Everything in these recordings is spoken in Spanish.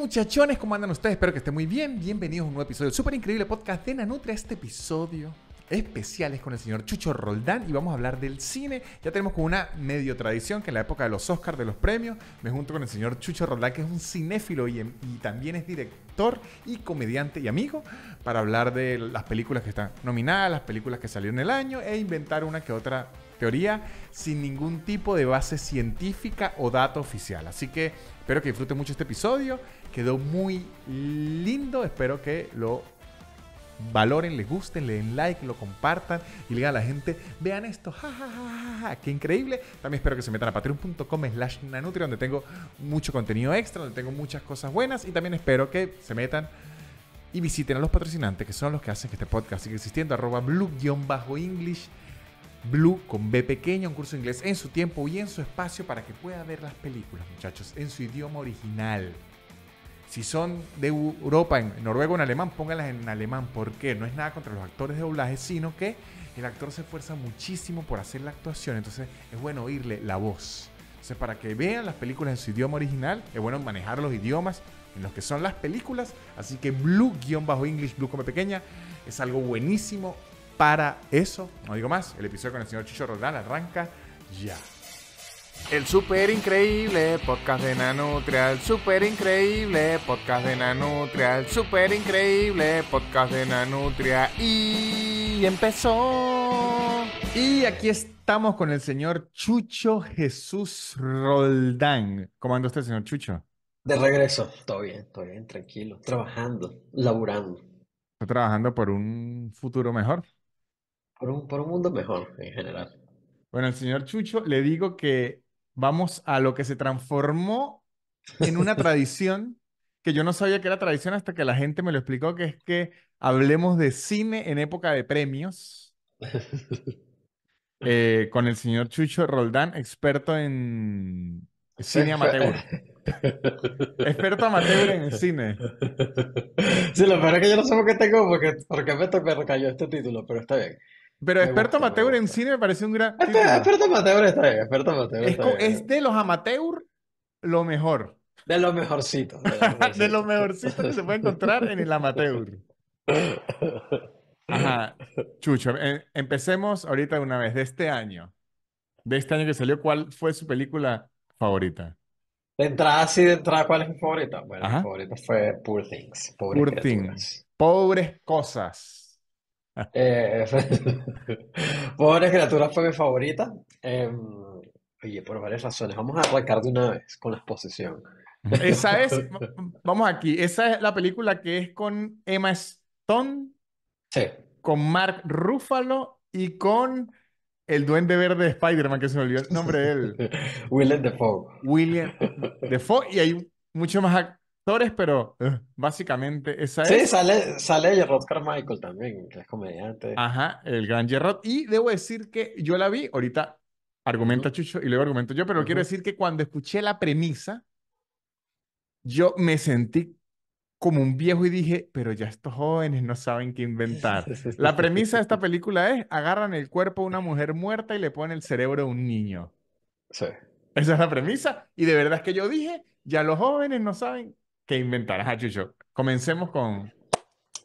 muchachones? ¿Cómo andan ustedes? Espero que estén muy bien. Bienvenidos a un nuevo episodio de súper increíble podcast de Nanutria. Este episodio especial es con el señor Chucho Roldán y vamos a hablar del cine. Ya tenemos como una medio tradición que en la época de los Oscars, de los premios, me junto con el señor Chucho Roldán, que es un cinéfilo y, em, y también es director y comediante y amigo, para hablar de las películas que están nominadas, las películas que salieron el año e inventar una que otra teoría sin ningún tipo de base científica o dato oficial. Así que espero que disfruten mucho este episodio. Quedó muy lindo. Espero que lo valoren, les gusten, le den like, lo compartan y digan a la gente, vean esto, ja, qué increíble. También espero que se metan a patreon.com slash nanutria, donde tengo mucho contenido extra, donde tengo muchas cosas buenas y también espero que se metan y visiten a los patrocinantes, que son los que hacen que este podcast siga existiendo, arroba blue-english. Blue con B pequeño un curso de inglés en su tiempo y en su espacio para que pueda ver las películas, muchachos, en su idioma original. Si son de Europa, en Noruego o en alemán, póngalas en alemán. Porque No es nada contra los actores de doblaje, sino que el actor se esfuerza muchísimo por hacer la actuación. Entonces es bueno oírle la voz. Entonces para que vean las películas en su idioma original, es bueno manejar los idiomas en los que son las películas. Así que Blue-English, bajo Blue como pequeña, es algo buenísimo para eso. No digo más, el episodio con el señor Chicho Roldán arranca ya. El super increíble podcast de Nanutria, el super increíble podcast de Nanutria, el super increíble podcast de Nanutria y empezó. Y aquí estamos con el señor Chucho Jesús Roldán. ¿Cómo anda usted, señor Chucho? De regreso, todo bien, todo bien, tranquilo, trabajando, laburando. Está trabajando por un futuro mejor. Por un, por un mundo mejor en general. Bueno, el señor Chucho, le digo que vamos a lo que se transformó en una tradición que yo no sabía que era tradición hasta que la gente me lo explicó, que es que hablemos de cine en época de premios. Eh, con el señor Chucho Roldán, experto en cine amateur. Experto amateur en el cine. Sí, lo peor es que yo no sé por qué tengo, porque, porque me, me recayó este título, pero está bien. Pero experto amateur en cine me parece un gran. experto amateur está bien, experto amateur. Está es, es, de los amateur lo mejor. De los mejorcitos. De los mejorcitos que se puede encontrar en el amateur. Ajá. Chucho, em, em, empecemos ahorita de una vez, de este año. De este año que salió, ¿cuál fue su película favorita? De entrada, sí, de entrada, ¿cuál es mi favorita? Bueno, mi favorita fue Poor Things. Poor Things. Pobres cosas. Eh, Pobres criaturas fue mi favorita. oye, em, por varias razones. Vamos a arrancar de una vez con la exposición. Esa es, vamos aquí, esa es la película que es con Emma Stone, con Mark Ruffalo y con el duende verde de Spider-Man, que se me olvidó el nombre de él. William Defoe. William Defoe, y hay mucho más actores, pero eh, básicamente esa es. Sí, sale, sale Gerard Carmichael también, que es comediante. Ajá, el gran Gerard. Y debo decir que yo la vi, ahorita argumenta Chucho y luego argumento yo, pero quiero decir que cuando escuché la premisa, yo me sentí como un viejo y dije, pero ya estos jóvenes no saben qué inventar. La premisa de esta película es, agarran el cuerpo de una mujer muerta y le ponen el cerebro a un niño. Sí. Esa es la premisa. Y de verdad es que yo dije, ya los jóvenes no saben que inventar. a Chucho, comencemos con...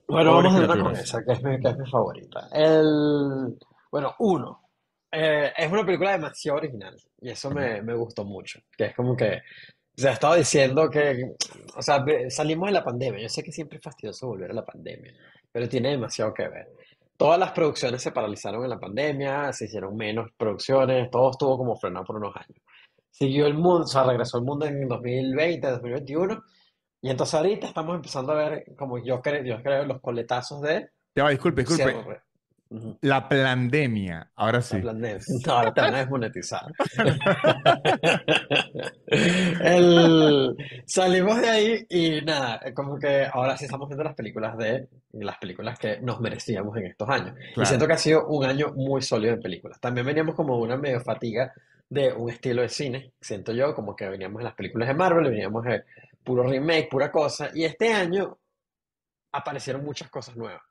Bueno, vamos a empezar con esa, que es mi, favorita. El... Bueno, uno. Eh, es una película demasiado original y eso me, me gustó mucho. Que es como que ...se ha estado diciendo que, o sea, salimos de la pandemia. Yo sé que siempre es fastidioso volver a la pandemia, pero tiene demasiado que ver. Todas las producciones se paralizaron en la pandemia, se hicieron menos producciones, todo estuvo como frenado por unos años. Siguió el mundo, o sea, regresó el mundo en 2020, 2021, y entonces ahorita estamos empezando a ver, como yo creo, yo creo los coletazos de... Ya va, disculpe, disculpe. La pandemia, ahora sí. La pandemia. No, ahora te van a desmonetizar. Salimos de ahí y nada, eh, como que ahora sí estamos viendo las películas de las películas que nos merecíamos en estos años. Y siento que ha sido un año muy sólido en películas. También veníamos como una medio fatiga de un estilo de cine, siento yo, como que veníamos en las películas de Marvel, veníamos de puro remake, pura cosa. Y este año aparecieron muchas cosas nuevas.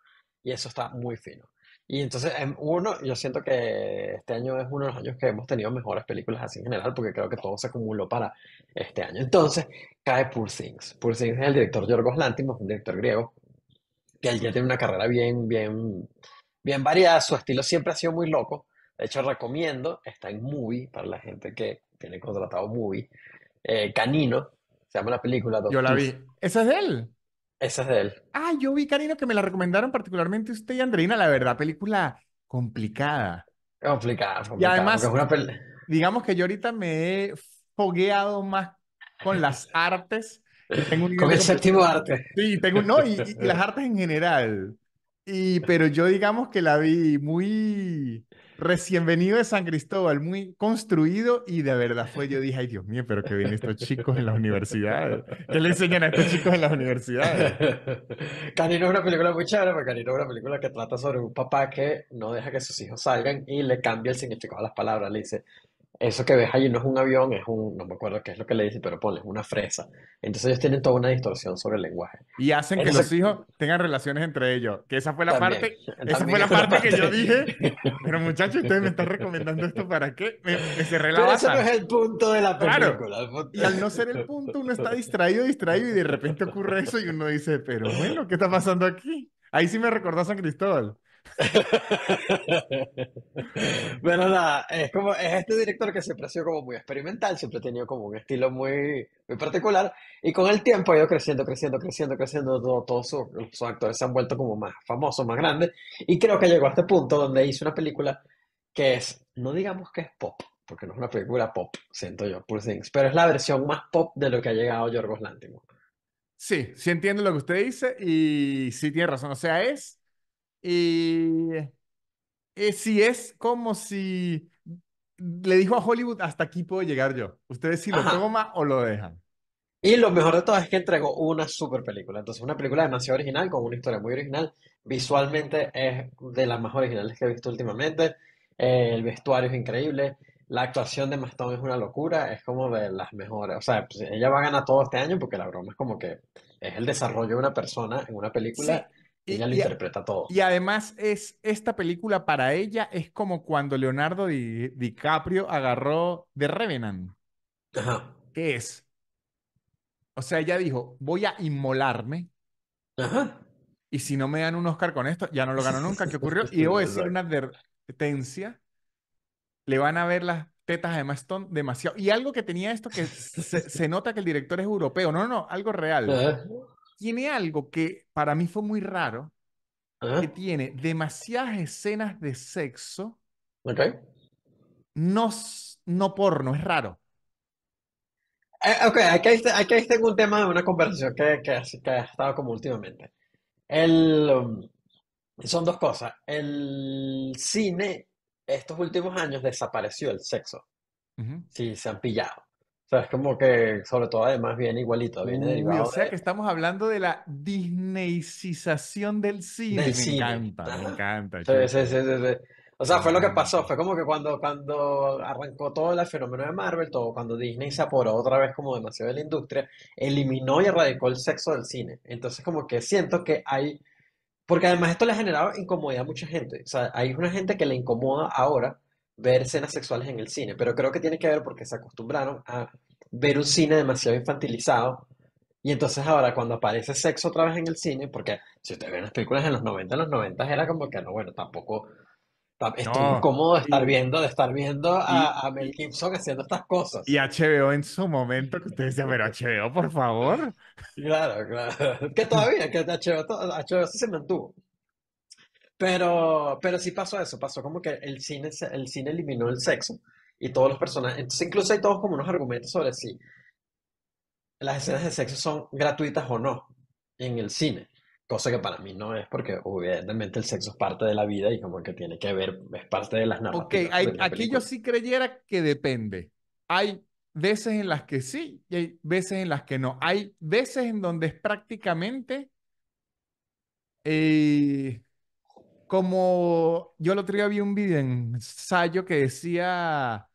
Y eso está muy fino. Y entonces, em, uno, yo siento que este año es uno de los años que hemos tenido mejores películas así en general, porque creo que todo se acumuló para este año. Entonces, cae Poor Things. Poor Things es el director Yorgos Lantimos, un director griego, que ya tiene una carrera bien, bien, bien variada. Su estilo siempre ha sido muy loco. De hecho, recomiendo, está en Movie, para la gente que tiene contratado Movie, eh, Canino, se llama la película Yo la vi. ¿Esa es de él? Esa es de él. Ah, yo vi, cariño, que me la recomendaron particularmente usted y Andreina. La verdad, película complicada. Complicada, complicada. Y además, digamos que yo ahorita me he fogueado más con las artes. con el séptimo arte. Sí, tengo, no, y, y, las artes en general. Y, pero yo digamos que la vi muy Recién venido de San Cristóbal, muy construido y de verdad fue, yo dije, ay Dios mío, pero que vienen estos chicos en la universidad, ¿Qué le enseñan a estos chicos en la universidad. Canino es una película muy chévere, porque Canino es una película que trata sobre un papá que no deja que sus hijos salgan y le cambia el significado a las palabras. Le dice, eso que ves allí no es un avión, es un, no me acuerdo qué es lo que le dice, pero pone es una fresa. Entonces ellos tienen toda una distorsión sobre el lenguaje. Y hacen que los hijos tengan relaciones entre ellos. Que esa fue la parte, esa fue parte, que yo dije. Pero muchachos, ustedes me están recomendando esto para qué? Me, ese no es el punto de la película. Y al no ser el punto, uno está distraído, distraído, y de repente ocurre eso y uno dice, pero bueno, ¿qué está pasando aquí? Ahí sí me recordó a San Cristóbal bueno, nada, es como, es este director que siempre ha sido como muy experimental, siempre ha tenido como un estilo muy, muy particular, y con el tiempo ha ido creciendo, creciendo, creciendo, creciendo, todos sus actores se han vuelto como más famosos, más grandes, y creo que llegó a este punto donde hizo una película que es, no digamos que es pop, porque no es una película pop, siento yo, Things, pero es la versión más pop de lo que ha llegado Yorgos Lanthimos. Sí, sí entiendo lo que usted dice y sí tiene razón, o sea, es y eh, si es como si le dijo a Hollywood, hasta aquí puedo llegar yo. Ustedes si lo toman o lo dejan. Y lo mejor de todo es que entregó una super película. Entonces, una película demasiado original, con una historia muy original. Visualmente es de las más originales que he visto últimamente. Eh, el vestuario es increíble. La actuación de Mastón es una locura. Es como de las mejores. O sea, pues, ella va a ganar todo este año porque la broma es como que es el desarrollo de una persona en una película. Y, ella lo interpreta todo. Y además es esta película para ella es como cuando Leonardo DiCaprio agarró The Revenant. ¿Qué es? O sea, ella dijo, voy a inmolarme. Ajá. Y si no me dan un Oscar con esto, ya no lo gano nunca. ¿Qué ocurrió? Y debo decir una advertencia. Le van a ver las tetas de Mastón demasiado. Y algo que tenía esto que se, nota que el director es europeo. No, no, no, algo real tiene algo que para mí fue muy raro, que tiene demasiadas escenas de sexo. No, porno, es raro. Eh, ok, aquí, tengo un tema de una conversación que, que, ha estado como últimamente. El, um, son dos cosas. El cine, estos últimos años, desapareció el sexo. Sí, se han pillado es como que, sobre todo, además, viene igualito, viene O sea, que estamos hablando de la disneycización del cine. me encanta, me ah. encanta. O sea, fue lo que pasó, fue como que cuando, cuando arrancó todo el fenómeno de Marvel, todo, cuando Disney se apuró otra vez como demasiado de la industria, eliminó y erradicó el sexo del cine. Entonces, como que siento que hay, porque además esto le ha generado incomodidad a mucha gente. O sea, hay una gente que le incomoda ahora ver escenas sexuales en el cine, pero creo que tiene que ver porque se acostumbraron a ver un cine demasiado infantilizado y entonces ahora cuando aparece sexo otra vez en el cine, porque si ustedes ven las películas en los 90, en los 90 era como que no, bueno, tampoco es incómodo de estar viendo, de estar viendo a, Mel Gibson haciendo estas cosas. Y HBO en su momento, que ustedes decía, pero HBO, por favor. Claro, claro. Que todavía, que HBO, HBO sí se mantuvo. Pero, pero sí pasó eso, pasó como que el cine, el cine eliminó el sexo y todos los personajes, entonces incluso hay todos como unos argumentos sobre si las escenas de sexo son gratuitas o no en el cine, cosa que para mí no es porque obviamente el sexo es parte de la vida y como que tiene que ver, es parte de las narrativas. Ok, aquí yo sí creyera que depende. Hay veces en las que sí y hay veces en las que no. Hay veces en donde es prácticamente... Eh, como yo el otro día vi un video ensayo que decía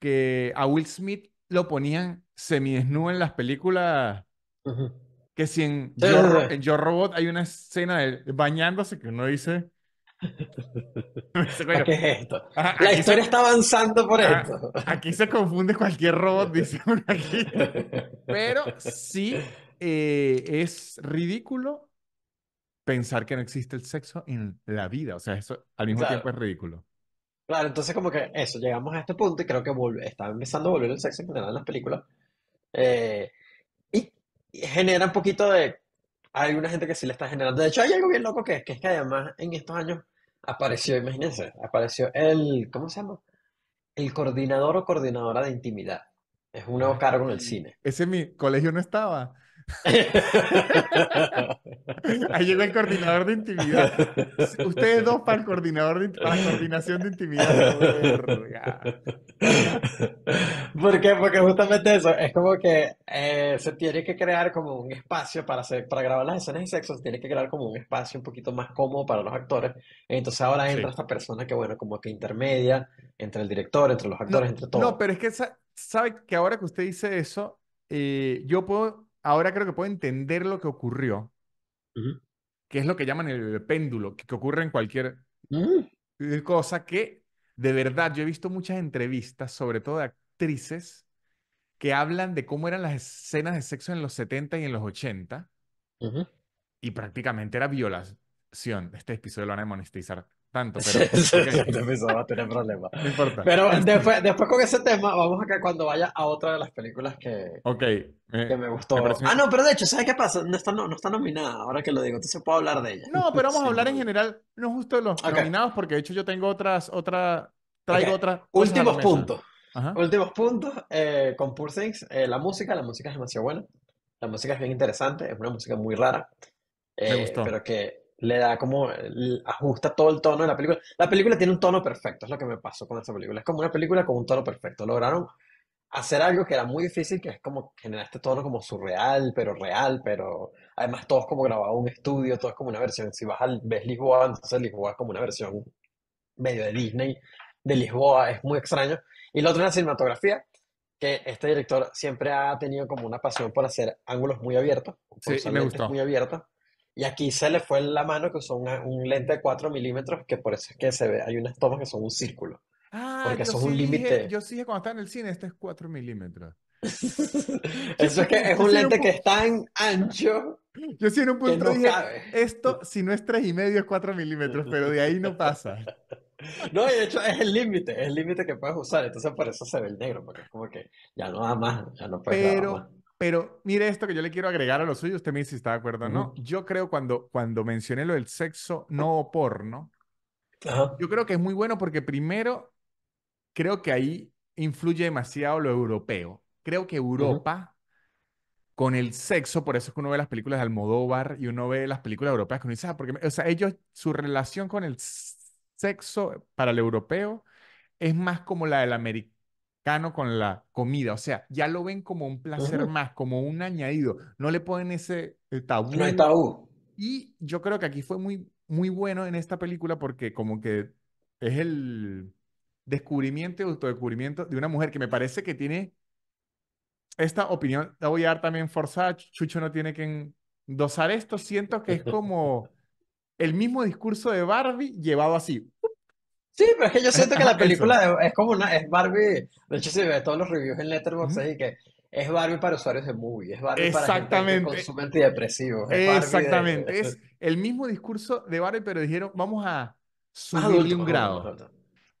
que a Will Smith lo ponían semidesnudo en las películas. Que si en yo, en Robot hay una escena de bañándose que uno dice. ¿Qué es esto? Ah, La historia está avanzando por ah, esto. Aquí se confunde cualquier robot, dice uno aquí. Pero sí eh, es ridículo pensar que no existe el sexo en la vida. O sea, eso al mismo tiempo es ridículo. Claro, entonces como que eso, llegamos a este punto y creo que está empezando a volver el sexo en general en las películas. Eh, y, genera un poquito de... Hay una gente que sí le está generando. De hecho, hay algo bien loco que es que, es que además en estos años apareció, imagínense, apareció el... ¿Cómo se llama? El coordinador o coordinadora de intimidad. Es un nuevo ah, cargo en el cine. Ese en mi colegio no estaba. Ahí llegó el coordinador de intimidad. Ustedes dos para el coordinador de, la coordinación de intimidad. Porque, porque justamente eso, es como que eh, se tiene que crear como un espacio para hacer, para grabar las escenas de sexo, se tiene que crear como un espacio un poquito más cómodo para los actores. Entonces ahora entra esta persona que bueno, como que intermedia entre el director, entre los actores, entre todos. No, pero es que sabe que ahora que usted dice eso, eh, yo puedo ahora creo que puedo entender lo que ocurrió, que es lo que llaman el péndulo, que, ocurre en cualquier mm. eh, cosa que de verdad yo he visto muchas entrevistas, sobre todo de actrices, que hablan de cómo eran las escenas de sexo en los 70 y en los 80, y prácticamente era violación. Este episodio lo van a monetizar tanto, pero. No importa. Pero después, con ese tema, vamos a que cuando vaya a otra de las películas que, okay. que me gustó. Ah, no, pero de hecho, ¿sabes qué pasa? No está, no, está nominada, ahora que lo digo, entonces puedo hablar de ella. No, pero vamos a hablar en general, no justo de los nominados, porque de hecho yo tengo otras, otra, traigo otras. Últimos puntos. Últimos eh, puntos con Poor Things. Eh, la música, la música es demasiado buena. La música es bien interesante, es una música muy rara. me gustó. Eh, pero que le da como, ajusta todo el tono de la película. La película tiene un tono perfecto, es lo que me pasó con esa película. Es como una película con un tono perfecto. Lograron hacer algo que era muy difícil, que es como generar este tono como surreal, pero real, pero además todo es como grabado en un estudio, todo es como una versión. Si vas al, ves Lisboa, entonces Lisboa es como una versión medio de Disney, de Lisboa, es muy extraño. Y lo otro es la cinematografía, que este director siempre ha tenido como una pasión por hacer ángulos muy abiertos, me muy abiertos. Y aquí se le fue la mano que son un lente de 4 milímetros, que por eso es que se ve, hay unas tomas que son un círculo. Ah, porque eso es un límite. Yo sí dije cuando estaba en el cine, este es 4 milímetros. Eso es que es un lente que es tan ancho Yo sí en un punto no dije, esto si no es 3.5 y medio es 4 milímetros, pero de ahí no pasa. No, y de hecho es el límite, es el límite que puedes usar. Entonces por eso se ve el negro, porque es como que ya no da más, ya no puedes más. Pero mire esto que yo le quiero agregar a lo suyo, usted me dice si está de acuerdo o no. Yo creo cuando, cuando mencioné lo del sexo no porno, yo creo que es muy bueno porque primero creo que ahí influye demasiado lo europeo. Creo que Europa... con el sexo, por eso es que uno ve las películas de Almodóvar y uno ve las películas europeas con uno ah, porque, o sea, ellos, su relación con el sexo para el europeo es más como la del americano Cano con la comida. O sea, ya lo ven como un placer más, como un añadido. No le ponen ese eh, tabú. Y yo creo que aquí fue muy, muy bueno en esta película porque como que es el descubrimiento y autodescubrimiento de una mujer que me parece que tiene esta opinión. La voy a dar también forzada. Chucho no tiene que dosar esto. Siento que es como el mismo discurso de Barbie llevado así. Sí, pero es que yo siento que la película es como una, es Barbie, de hecho se ve todos los reviews en Letterboxd y que es Barbie para usuarios de movie, es Barbie para gente que antidepresivos. Exactamente, es el mismo discurso de Barbie, pero dijeron, vamos a ah, subirle un grado.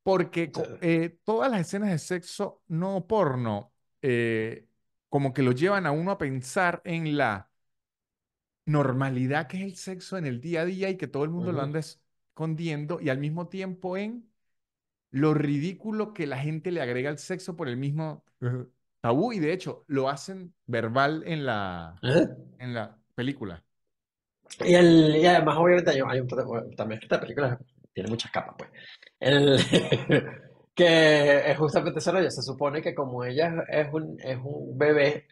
Porque eh, todas las escenas de sexo no porno, eh, como que lo llevan a uno a pensar en la normalidad que es el sexo en el día a día y que todo el mundo lo anda escondiendo y al mismo tiempo en lo ridículo que la gente le agrega al sexo por el mismo tabú y de hecho lo hacen verbal en la, en la película. Y, el, además obviamente también esta película tiene muchas capas pues. El, que es justamente eso. ya se supone que como ella es un, es un bebé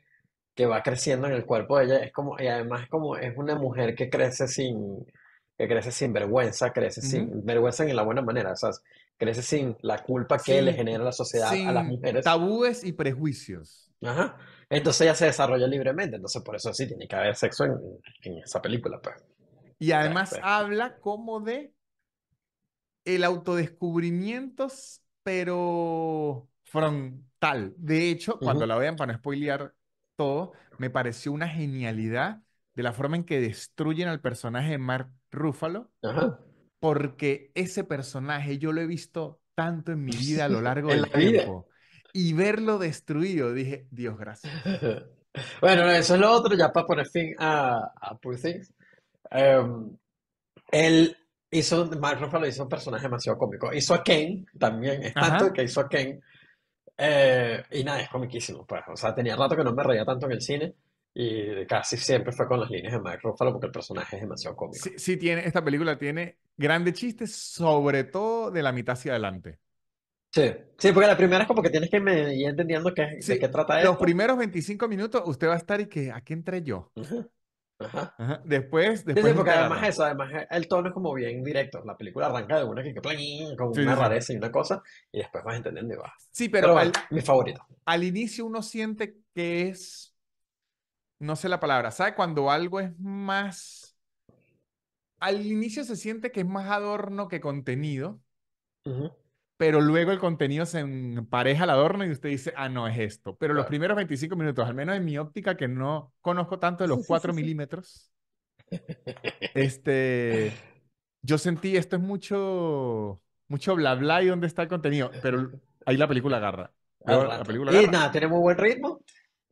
que va creciendo en el cuerpo de ella, es como, y además como es una mujer que crece sin, crece sin vergüenza, crece sin vergüenza en la buena manera, o crece sin la culpa que le genera la sociedad a las mujeres. Tabúes y prejuicios. Ajá. Entonces ella se desarrolla libremente, entonces por eso sí tiene que haber sexo en, esa película. Pues. Y además pues. habla como de el autodescubrimiento, pero frontal. De hecho, cuando la vean, para no spoilear todo, me pareció una genialidad de la forma en que destruyen al personaje de Mark Rúfalo, porque ese personaje yo lo he visto tanto en mi vida a lo largo del tiempo. Y verlo destruido, dije, Dios gracias. bueno, eso es lo otro, ya para poner fin a, a em, él hizo, Mark Ruffalo hizo un personaje demasiado cómico. Hizo a Ken también, es tanto que hizo a Ken. Eh, y nada, es comiquísimo, pues. O sea, tenía rato que no me reía tanto en el cine. Y casi siempre fue con las líneas de Mike Ruffalo porque el personaje es demasiado cómico. Sí, tiene, esta película tiene grandes chistes, sobre todo de la mitad hacia adelante. Sí, sí, porque la primera es como que tienes que me, ir entendiendo de qué trata eso. Los primeros 25 minutos usted va a estar y que, ¿a qué entré yo? Ajá. Ajá. Después, después. Sí, porque además eso, además el tono es como bien directo. La película arranca de una que, que como una rareza y una cosa, y después vas entendiendo y vas. Sí, pero, mi favorito. Al inicio uno siente que es no sé la palabra, ¿sabe? Cuando algo es más, al inicio se siente que es más adorno que contenido, pero luego el contenido se empareja al adorno y usted dice, ah, no es esto. Pero los primeros 25 minutos, al menos en mi óptica, que no conozco tanto de los 4 milímetros, este, yo sentí, esto es mucho, mucho bla bla y dónde está el contenido, pero ahí la película agarra. la película agarra. y nada, tenemos buen ritmo.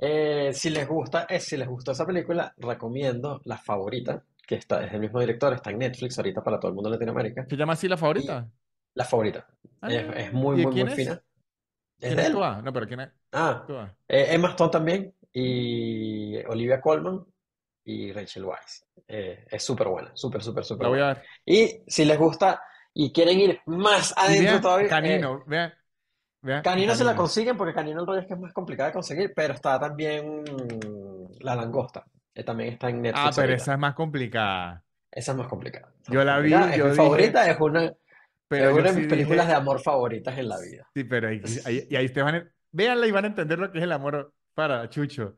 Eh, si les gusta, eh, si les gustó esa película, recomiendo La Favorita, que está, es el mismo director, está en Netflix ahorita para todo el mundo en Latinoamérica. ¿Se llama así La Favorita? La Favorita. Ah, es, muy, muy, muy fina. es No, pero ¿quién es? Ah, eh, Emma Stone también, y Olivia Colman, y Rachel Weisz. es súper buena, súper, súper, súper La voy a ver. Y si les gusta y quieren ir más adentro todavía... Canino, vean canino, se la consiguen porque canino el rollo es que es más complicado de conseguir, pero está también la langosta, también está en Netflix. Ah, pero esa es más complicada. Esa es más complicada. Yo la vi. yo mi favorita es una, pero es una de mis películas de amor favoritas en la vida. Sí, pero ahí, ahí, y ahí te van a... Véanla y van a entender lo que es el amor para Chucho.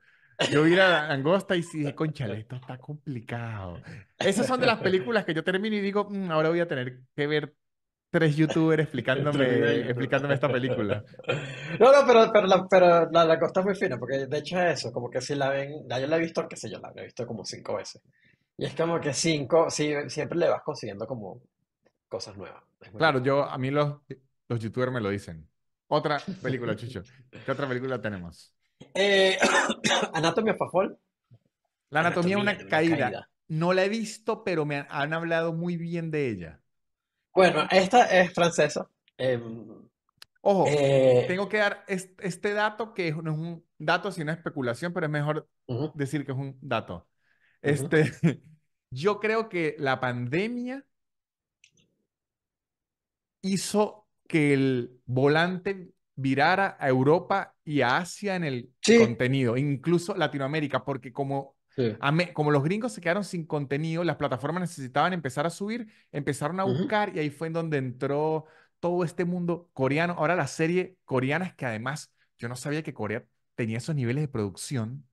Yo vi la langosta y sí, conchale, esto está complicado. Esas son de las películas que yo termino y digo, mm, ahora voy a tener que ver tres youtubers explicándome, explicándome esta película. No, no, pero, pero, la, pero la, costa es muy fina, porque de hecho es eso, como que si la ven, ya yo la he visto, qué sé yo, la he visto como cinco veces. Y es como que cinco, sí, siempre le vas consiguiendo como cosas nuevas. Claro, yo, a mí los, los youtubers me lo dicen. Otra película, Chucho. ¿Qué otra película tenemos? Eh, ¿Anatomía Fafol? La anatomía, una, caída. No la he visto, pero me han hablado muy bien de ella. Bueno, esta es francesa. Em, Ojo, eh, tengo que dar este, dato que no es un dato, sino una especulación, pero es mejor decir que es un dato. Este, yo creo que la pandemia hizo que el volante virara a Europa y a Asia en el contenido, incluso Latinoamérica, porque como como los gringos se quedaron sin contenido, las plataformas necesitaban empezar a subir, empezaron a buscar y ahí fue en donde entró todo este mundo coreano. Ahora la serie coreana es que además yo no sabía que Corea tenía esos niveles de producción.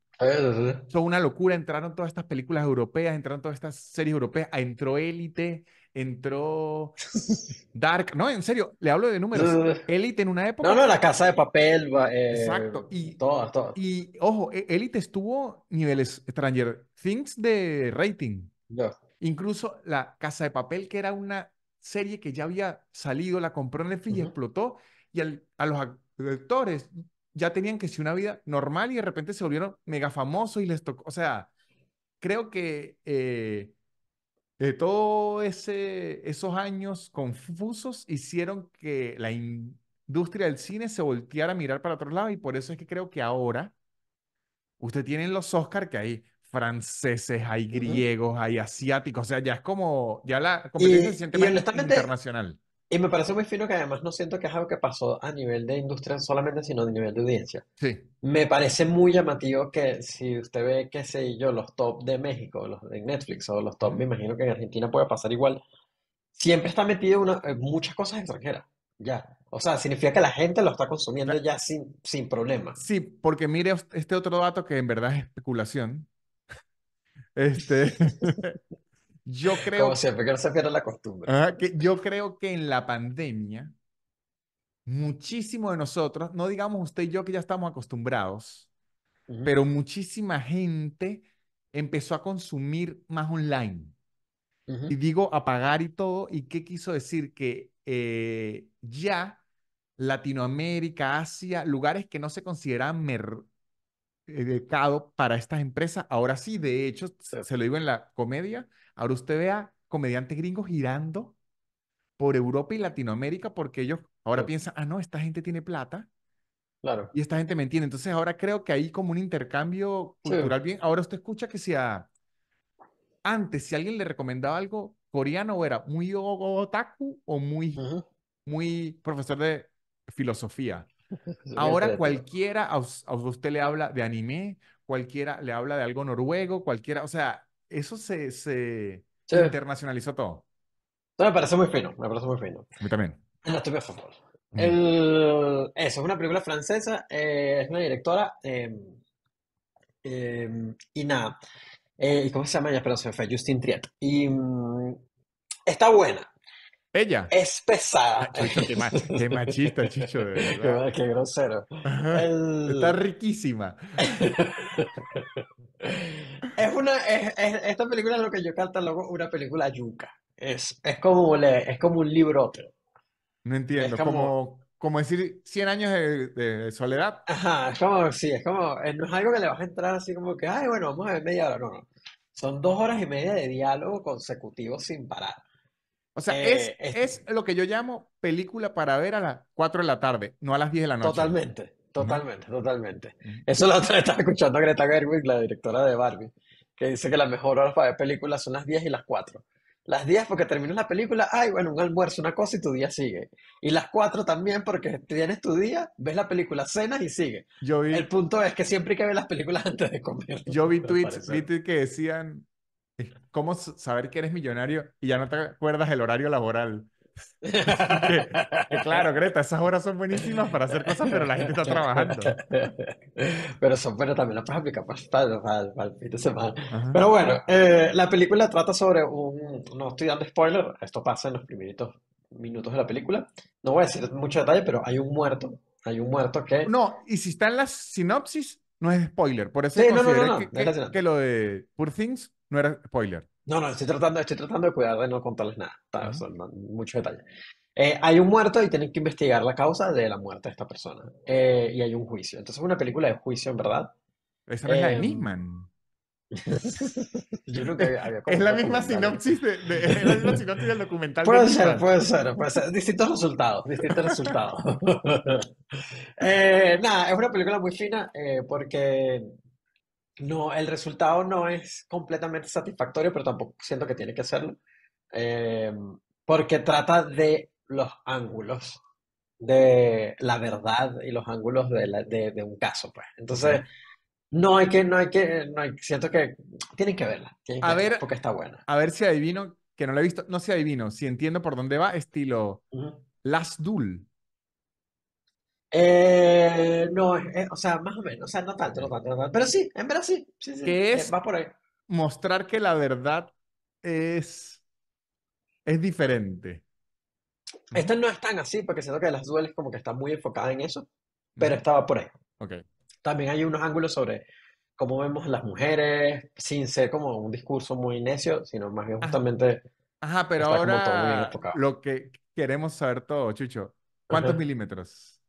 Fue una locura, entraron todas estas películas europeas, entraron todas estas series europeas, entró Élite, entró Dark, no, en serio, le hablo de números. Elite en una época. No, no, la casa de papel. Eh, Exacto. Y, todo Y ojo, e, Elite estuvo niveles Stranger Things de rating. No. Incluso la casa de papel, que era una serie que ya había salido, la compró Netflix y explotó. Y a los actores ya tenían que ser una vida normal y de repente se volvieron mega famosos y les tocó. O sea, creo que. Eh, eh, Todos esos años confusos hicieron que la industria del cine se volteara a mirar para otro lado y por eso es que creo que ahora usted tiene los Oscar que hay franceses, hay griegos, hay asiáticos, o sea, ya es como, ya la competencia se siente internacional. Y me parece muy fino que además no siento que es algo que pasó a nivel de industria solamente, sino a nivel de audiencia. Sí. Me parece muy llamativo que si usted ve, qué sé yo, los top de México, los de Netflix o los top, me imagino que en Argentina puede pasar igual, siempre está metido una, muchas cosas extranjeras. Ya. O sea, significa que la gente lo está consumiendo ya sin, sin problema. Sí, porque mire este otro dato que en verdad es especulación. Este, Yo creo. que yo creo que en la pandemia, muchísimo de nosotros, no digamos usted y yo que ya estamos acostumbrados, pero muchísima gente empezó a consumir más online. Y digo apagar y todo, ¿y qué quiso decir? Que eh, ya Latinoamérica, Asia, lugares que no se consideran mer eh, dedicado para estas empresas. Ahora sí, de hecho, se, lo digo en la comedia, ahora usted ve a comediantes gringos girando por Europa y Latinoamérica porque ellos ahora piensan, ah, no, esta gente tiene plata. Claro. Y esta gente me entiende. Entonces ahora creo que hay como un intercambio cultural bien. Ahora usted escucha que si a... antes si alguien le recomendaba algo coreano era muy otaku o muy, muy profesor de filosofía. Ahora cualquiera, a, usted le habla de anime, cualquiera le habla de algo noruego, cualquiera, o sea, eso se, se internacionalizó todo. me parece muy fino, me parece muy fino. A mí también. No estoy a favor. eso, es una película francesa, eh, es una directora, em, em, eh, y nada, cómo se llama ella? Pero se fue, Justin Triet. Y mm, está buena, es pesada. Ah, qué, machista, Chicho, de Qué, grosero. Está riquísima. es una, esta película es lo que yo catalogo una película yuca. Es, es, como, es como un otro No entiendo, como... como... decir 100 años de, de, soledad. Ajá, es como, sí, es como, eh, no es algo que le vas a entrar así como que, ay, bueno, vamos a ver media hora, no, no. Son dos horas y media de diálogo consecutivo sin parar. O sea, eh, es, lo que yo llamo película para ver a las 4 de la tarde, no a las 10 de la noche. Totalmente, totalmente, totalmente. Eso la otra estaba escuchando a Greta Gerwig, la directora de Barbie, que dice que la mejor hora para ver películas son las 10 y las 4. Las 10 porque terminas la película, ay, bueno, un almuerzo, una cosa y tu día sigue. Y las 4 también porque tienes tu día, ves la película, cenas y sigue. Yo vi... El punto es que siempre hay que ver las películas antes de comer. Yo vi tweets, vi tweets que decían, ¿Cómo saber que eres millonario y ya no te acuerdas el horario laboral? claro, Greta, esas horas son buenísimas para hacer cosas, pero la gente está trabajando. Pero son buenas también las puedes aplicar para, el de semana. Pero bueno, eh, la película trata sobre un. No estoy dando spoiler, esto pasa en los primeritos minutos de la película. No voy a decir mucho detalle, pero hay un muerto. Hay un muerto que. No, y si está en la sinopsis, no es spoiler. Por eso es que, lo de Poor Things no era spoiler. No, no, estoy tratando, estoy tratando de cuidar de no contarles nada. mucho detalle. Eh, hay un muerto y tienen que investigar la causa de la muerte de esta persona. Eh, y hay un juicio. Entonces es una película de juicio, en verdad. Esa es la de em, Yo es la misma sinopsis de, la sinopsis del documental. Puede ser, puede ser, puede ser. Distintos resultados, distintos resultados. Eh, nada, es una película muy fina eh, porque no, el resultado no es completamente satisfactorio, pero tampoco siento que tiene que serlo. Eh, porque trata de los ángulos de la verdad y los ángulos de, un caso, pues. Entonces, no hay que, no hay que, no hay, siento que tienen que verla. Tienen que verla porque está buena. A ver si adivino, que no la he visto, no sé adivino, si entiendo por dónde va, estilo Last Las Dul. Eh, no, eh, o sea, más o menos, o sea, no tanto, no tanto, pero sí, en verdad sí, que eh, es mostrar que la verdad es, es diferente. Esta no están así, porque siento que las es como que está muy enfocada en eso, pero estaba por ahí. Ok también hay unos ángulos sobre cómo vemos las mujeres, sin ser como un discurso muy necio, sino más bien justamente... Ajá, pero ahora lo que queremos saber todo, Chucho, ¿cuántos milímetros?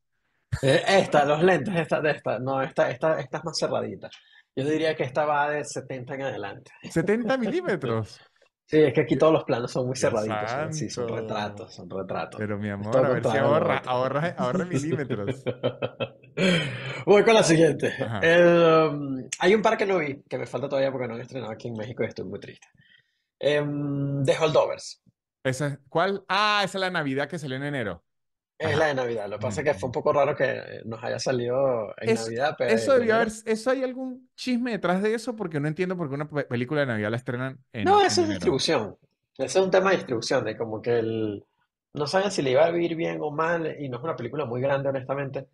Eh, esta, los lentes, esta, de esta, no, esta, esta, esta es más cerradita. Yo diría que esta va de 70 en adelante. ¿70 milímetros? Sí, es que aquí todos los planos son muy cerraditos. Sí, son retratos, son retratos. Pero mi amor, a ver si ahorra, ahorra, ahorra milímetros. Voy con la siguiente. Um, hay un par que no vi, que me falta todavía porque no he estrenado aquí en México y estoy muy triste. Um, The Holdovers. ¿Cuál? Ah, esa es la Navidad que salió en enero. Es la de Navidad. Lo que pasa es que mm. fue un poco raro que nos haya salido en Navidad. Pero pues, eso haber, ¿Eso hay algún chisme detrás de eso? Porque no entiendo por qué una película de Navidad la estrenan en. No, eso es distribución. Ese es un tema de distribución, de como que el, no saben si le iba a vivir bien o mal, y no es una película muy grande, honestamente.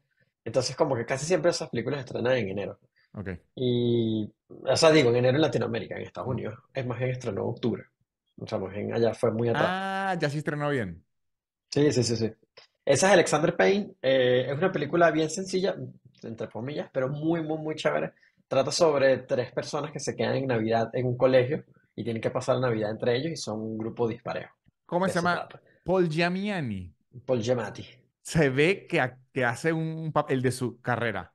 Entonces, como que casi siempre esas películas estrenan en enero. Ok. Y, o sea, digo, en enero en Latinoamérica, en Estados Unidos, es más bien estrenó octubre. O sea, más allá fue muy atrás. Ah, ya se estrenó bien. Sí, sí, sí, sí. Esa es Alexander Payne. Eh, es una película bien sencilla, entre comillas, pero muy, muy, muy chévere. Trata sobre tres personas que se quedan en Navidad en un colegio y tienen que pasar Navidad entre ellos y son un grupo disparejo. ¿Cómo se llama? Paul Giamiani. Paul Giamatti. Se ve que, que hace un papel de su carrera.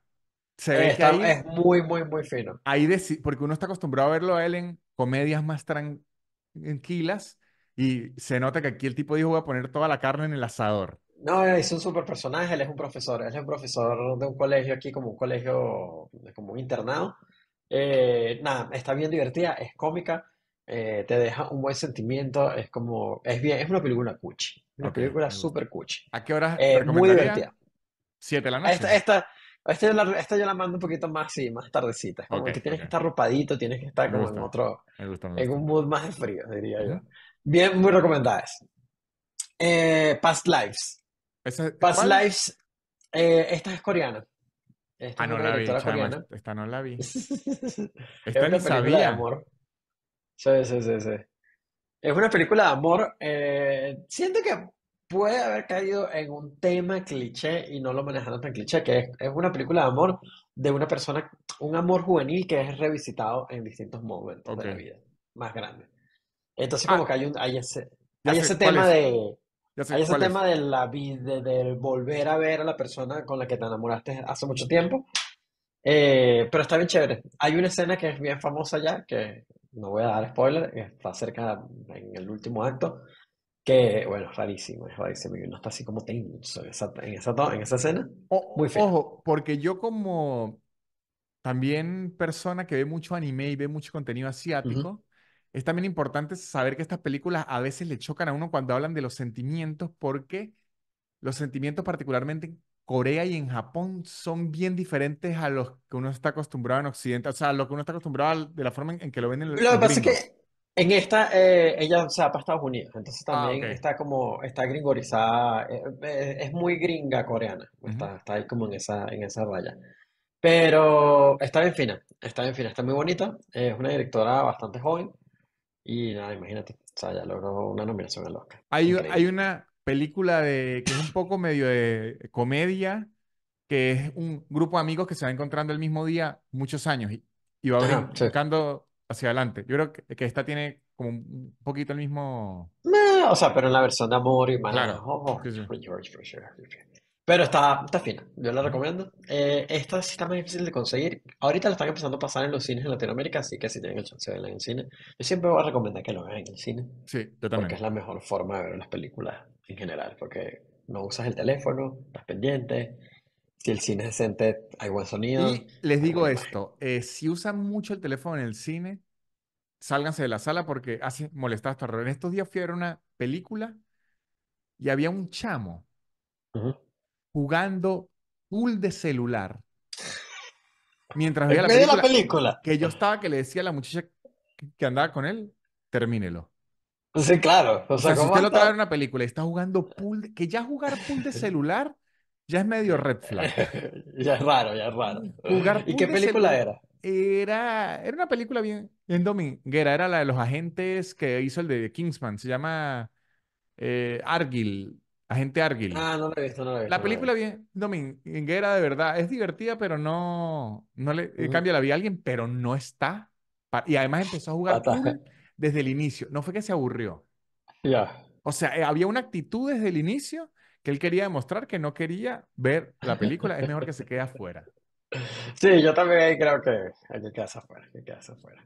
Se ve que ahí, es muy, muy, muy fino. Ahí porque uno está acostumbrado a verlo a él en comedias más tranquilas y se nota que aquí el tipo dijo voy a poner toda la carne en el asador. No, es un super personaje, él es un profesor, él es un profesor de un colegio aquí, como un colegio, como un internado. Eh, nada, está bien divertida, es cómica, eh, te deja un buen sentimiento, es como, es bien, es una película cuchi, una película super cuchi. ¿A qué horas eh, Muy divertida. ¿Siete de la noche? Esta, esta, yo la, mando un poquito más, sí, más tardecita, es como que tienes que estar ropadito, tienes que estar como en otro, en un mood más de frío, diría yo. Bien, muy recomendadas. Eh, Past Lives. Past Lives, eh, esta es coreana. Esta ah, no la vi, esta no la vi. esta es sabía. De amor. Sí, sí, sí, sí. Es una película de amor. Eh, siento que puede haber caído en un tema cliché y no lo manejaron tan cliché, que es, una película de amor de una persona, un amor juvenil que es revisitado en distintos momentos de la vida, más grande. Entonces, ah. como que hay, ese, hay ese tema de hay ese tema de la vida, de volver a ver a la persona con la que te enamoraste hace mucho tiempo. Eh, pero está bien chévere. Hay una escena que es bien famosa ya, que no voy a dar spoiler, está cerca en el último acto, que, bueno, es rarísimo, es rarísimo. Y uno está así como tenso en esa, en esa, en esa escena. O, muy feo. Ojo, porque yo como también persona que ve mucho anime y ve mucho contenido asiático, es también importante saber que estas películas a veces le chocan a uno cuando hablan de los sentimientos, porque los sentimientos, particularmente en Corea y en Japón, son bien diferentes a los que uno está acostumbrado en Occidente, o sea, a lo que uno está acostumbrado de la forma en, que lo ven en el. Lo que pasa es que en esta, eh, ella se va para Estados Unidos, entonces ah, también está como, está gringorizada, eh, eh, es muy gringa coreana, está, ahí como en esa, en esa raya. Pero está bien fina, está bien fina, está muy bonita, es una directora bastante joven. Y nada, imagínate, o sea, ya logró una nominación al Hay, hay, una película de, que es un poco medio de eh, comedia, que es un grupo de amigos que se va encontrando el mismo día muchos años y, va buscando hacia adelante. Yo creo que, esta tiene como un poquito el mismo... No, o sea, pero en la versión de amor y más... Claro. Oh, pues, sure. Pero está, está fina, yo la recomiendo. Eh, esta sí está más difícil de conseguir. Ahorita la están empezando a pasar en los cines en Latinoamérica, así que si tienen el chance de verla en el cine, yo siempre voy a recomendar que lo vean en el cine. Sí, yo también. Porque es la mejor forma de ver las películas en general, porque no usas el teléfono, estás pendiente. Si el cine es decente, hay buen sonido. Y les digo esto, eh, si usan mucho el teléfono en el cine, sálganse de la sala porque hacen molestar hasta En estos días fui a ver una película y había un chamo. Uh jugando pool de celular. Mientras veía la película, Que yo estaba que le decía a la muchacha que andaba con él, termínelo. Pues sí, claro. O sea, si usted lo trae en una película y está jugando pool, que ya jugar pool de celular ya es medio red flag. ya es raro, ya es raro. ¿Y qué película era? Era, era una película bien, dominguera, era la de los agentes que hizo el de Kingsman, se llama eh, Argyle, Agente Árguil. Ah, no la he visto, no la he visto. La película bien dominguera, de verdad, es divertida, pero no, le eh, cambia la vida a alguien, pero no está. Y además empezó a jugar desde el inicio. No fue que se aburrió. Ya. O sea, eh, había una actitud desde el inicio que él quería demostrar que no quería ver la película. es mejor que se quede afuera. Sí, yo también creo que hay que quedarse afuera, que quedarse afuera.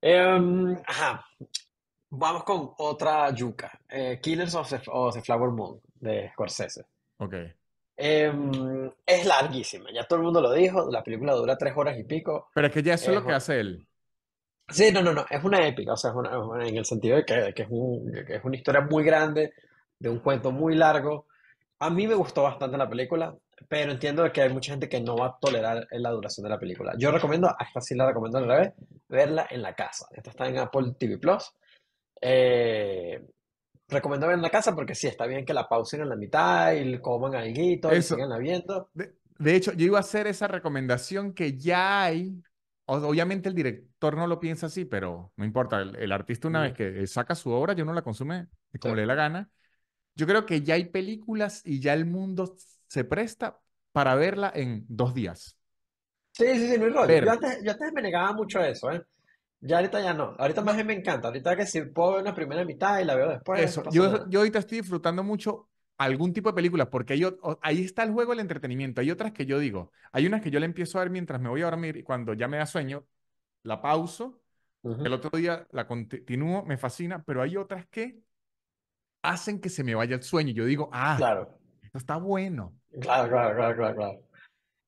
Em, ajá. Vamos con otra yuca. Eh, Killers of the, Flower Moon de Scorsese. Ok. Em, es larguísima, ya todo el mundo lo dijo. La película dura tres horas y pico. Pero es que ya eso es lo que hace él. Sí, no, no, no. Es una épica. O sea, es una, en el sentido de que, es una historia muy grande, de un cuento muy largo. A mí me gustó bastante la película, pero entiendo que hay mucha gente que no va a tolerar la duración de la película. Yo recomiendo, hasta si la recomiendo la revés, verla en la casa. Esta está en Apple TV Plus. Eh, ver en la casa porque sí, está bien que la pausen en la mitad y coman algo sigan De, hecho, yo iba a hacer esa recomendación que ya hay. Obviamente el director no lo piensa así, pero no importa. El, artista una vez mm. que saca su obra, yo no la consume como le dé la gana. Yo creo que ya hay películas y ya el mundo se presta para verla en dos días. Sí, sí, sí, no hay rollo. yo antes me negaba mucho a eso, ¿eh? Ya ahorita ya no. Ahorita más me encanta. Ahorita que si puedo ver una primera mitad y la veo después. Eso. yo, yo ahorita estoy disfrutando mucho algún tipo de película, porque yo, ahí está el juego del entretenimiento. Hay otras que yo digo, hay unas que yo le empiezo a ver mientras me voy a dormir y cuando ya me da sueño, la pauso, el otro día la continúo, me fascina, pero hay otras que hacen que se me vaya el sueño. Yo digo, ah, claro. esto está bueno. claro, claro, claro, claro.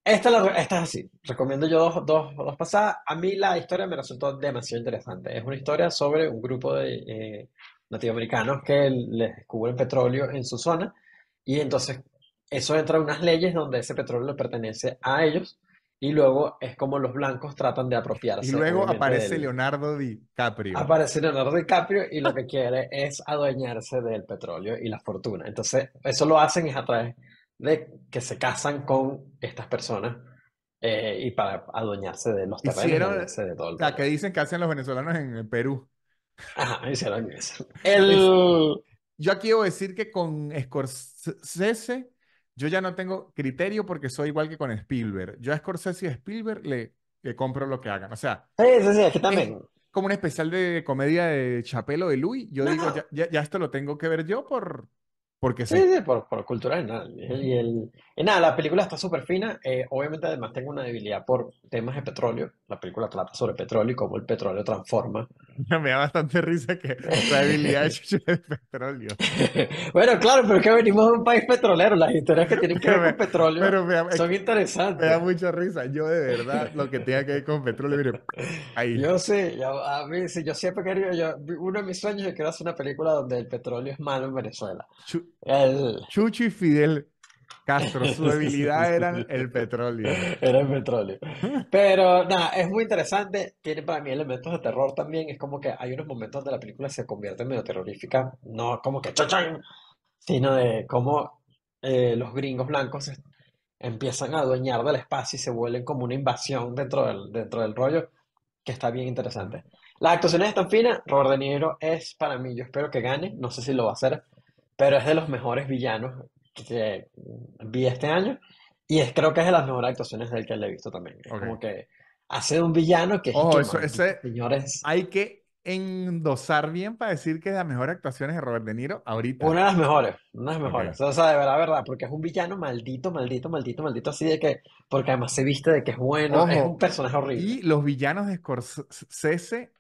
Esta, es así. Recomiendo yo dos, dos, pasadas. A mí la historia me resultó demasiado interesante. Es una historia sobre un grupo de eh, nativoamericanos que les descubren petróleo en su zona y entonces eso entra en unas leyes donde ese petróleo pertenece a ellos y luego es como los blancos tratan de apropiarse. Y luego aparece Leonardo DiCaprio. Aparece Leonardo DiCaprio y lo que quiere es adueñarse del petróleo y la fortuna. Entonces, eso lo hacen es a través de que se casan con estas personas eh, y para adueñarse de los terrenos. de que dicen que hacen los venezolanos en el Perú. Ajá, hicieron eso. El... Yo aquí debo decir que con Scorsese yo ya no tengo criterio porque soy igual que con Spielberg. Yo a Scorsese y a Spielberg le, le compro lo que hagan. O sea, también. como un especial de comedia de Chapelo de Luis. Yo digo, ya esto lo tengo que ver yo por, porque sí. Sí, por, cultura Y, el, y nada, la película está súper fina. Eh, obviamente, además, tengo una debilidad por temas de petróleo. La película trata sobre petróleo y cómo el petróleo transforma. Me da bastante risa que la debilidad es petróleo. bueno, claro, pero es que venimos de un país petrolero. Las historias que tienen que ver con petróleo son interesantes. Me da mucha risa. Yo, de verdad, lo que tenga que ver con petróleo, mire, ahí. Yo sé, yo, a mí, siempre quería. uno de mis sueños es que hacer una película donde el petróleo es malo en Venezuela. El... y Fidel Castro, su debilidad era el petróleo. Era el petróleo. Pero nada, es muy interesante, tiene para mí elementos de terror también, es como que hay unos momentos donde la película se convierte en medio terrorífica, no como que chachán, sino de cómo eh, los gringos blancos empiezan a adueñar del espacio y se vuelven como una invasión dentro del, dentro del rollo, que está bien interesante. Las actuaciones están finas, Robert De Niro es para mí, yo espero que gane, no sé si lo va a hacer, pero es de los mejores villanos que vi este año. Y es, creo que es de las mejores actuaciones del que le he visto también. como que hace de un villano que... es señores. Hay que endosar bien para decir que es de las mejores actuaciones de Robert De Niro ahorita. Una de las mejores, una de las mejores. O sea, de verdad, verdad, porque es un villano maldito, maldito, maldito, maldito, así de que, porque además se viste de que es bueno, es un personaje horrible. Y los villanos de Scorsese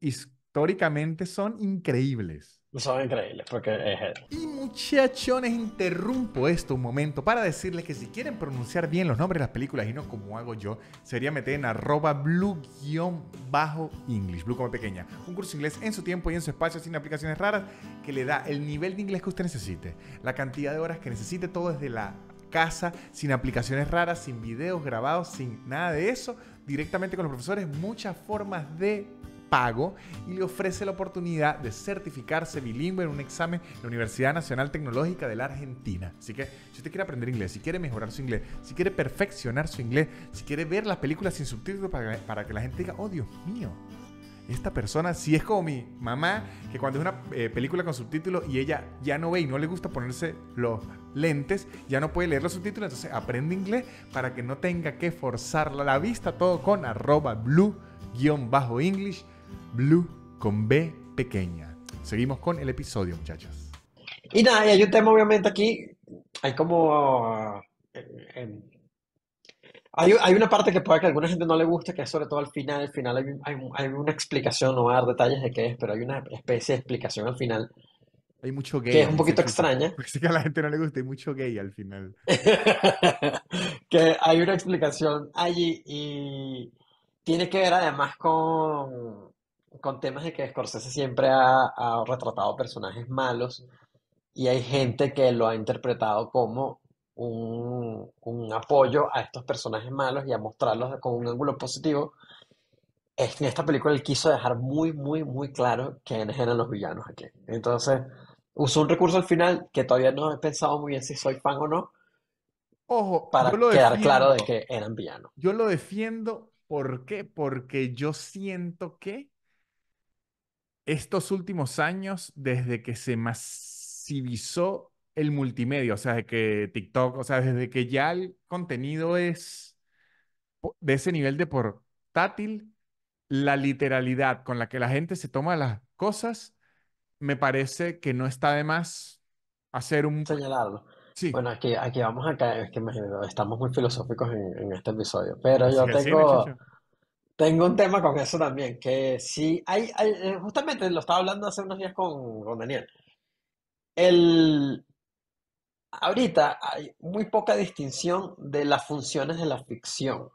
históricamente son increíbles. Son increíbles porque es Y muchachones, interrumpo esto un momento para decirles que si quieren pronunciar bien los nombres de las películas y no como hago yo, sería meter en arroba blue-english, blue como pequeña. Un curso inglés en su tiempo y en su espacio sin aplicaciones raras que le da el nivel de inglés que usted necesite, la cantidad de horas que necesite, todo desde la casa, sin aplicaciones raras, sin videos grabados, sin nada de eso, directamente con los profesores, muchas formas de pago y le ofrece la oportunidad de certificarse bilingüe en un examen en la Universidad Nacional Tecnológica de la Argentina. Así que si usted quiere aprender inglés, si quiere mejorar su inglés, si quiere perfeccionar su inglés, si quiere ver las películas sin subtítulos para, que la gente diga, oh Dios mío, esta persona si es como mi mamá, que cuando es una eh, película con subtítulos y ella ya no ve y no le gusta ponerse los lentes, ya no puede leer los subtítulos, entonces aprende inglés para que no tenga que forzar la vista, todo con arroba blue-english Blue con B pequeña. Seguimos con el episodio, muchachos. Y nada, y hay un tema obviamente aquí, hay como... Eh, eh, hay, una parte que puede que a alguna gente no le guste, que es sobre todo al final. Al final hay, una explicación, no voy a dar detalles de qué es, pero hay una especie de explicación al final. Hay mucho gay. Que es un poquito extraña. Sí que a la gente no le gusta, hay mucho gay al final. que hay una explicación allí y tiene que ver además con con temas de que Scorsese siempre ha, retratado personajes malos y hay gente que lo ha interpretado como un, apoyo a estos personajes malos y a mostrarlos con un ángulo positivo. En esta película él quiso dejar muy, muy, muy claro quiénes eran los villanos aquí. Entonces, usó un recurso al final que todavía no he pensado muy bien si soy fan o no. Ojo, para quedar claro de que eran villanos. Yo lo defiendo, ¿por qué? Porque yo siento que estos últimos años, desde que se masivizó el multimedia, o sea, desde que TikTok, o sea, desde que ya el contenido es de ese nivel de portátil, la literalidad con la que la gente se toma las cosas, me parece que no está de más hacer un... Señalarlo. Sí. Bueno, aquí, aquí vamos a caer, es que estamos muy filosóficos en, este episodio, pero yo tengo... Tengo un tema con eso también, que sí, hay, eh, justamente lo estaba hablando hace unos días con, Daniel. El, ahorita hay muy poca distinción de las funciones de la ficción.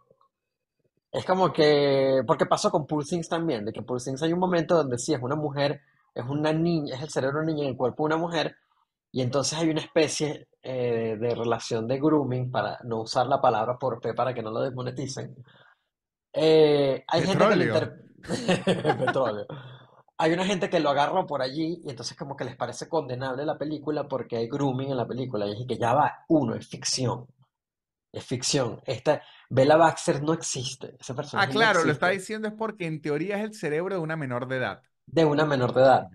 Es como que, porque pasó con pulsing también, de que Pulsing hay un momento donde sí es una mujer, es una niña, es el cerebro de una niña en el cuerpo de una mujer, y entonces hay una especie eh, de relación de grooming, para no usar la palabra por P para que no lo desmoneticen. Eh, hay gente que Hay una gente que lo agarró por allí y entonces como que les parece condenable la película porque hay grooming en la película. Y es que ya va, uno, es ficción. Es ficción. Esta Bella Baxter no existe. Esa persona ah, claro, lo está diciendo es porque en teoría es el cerebro de una menor de edad. De una menor de edad.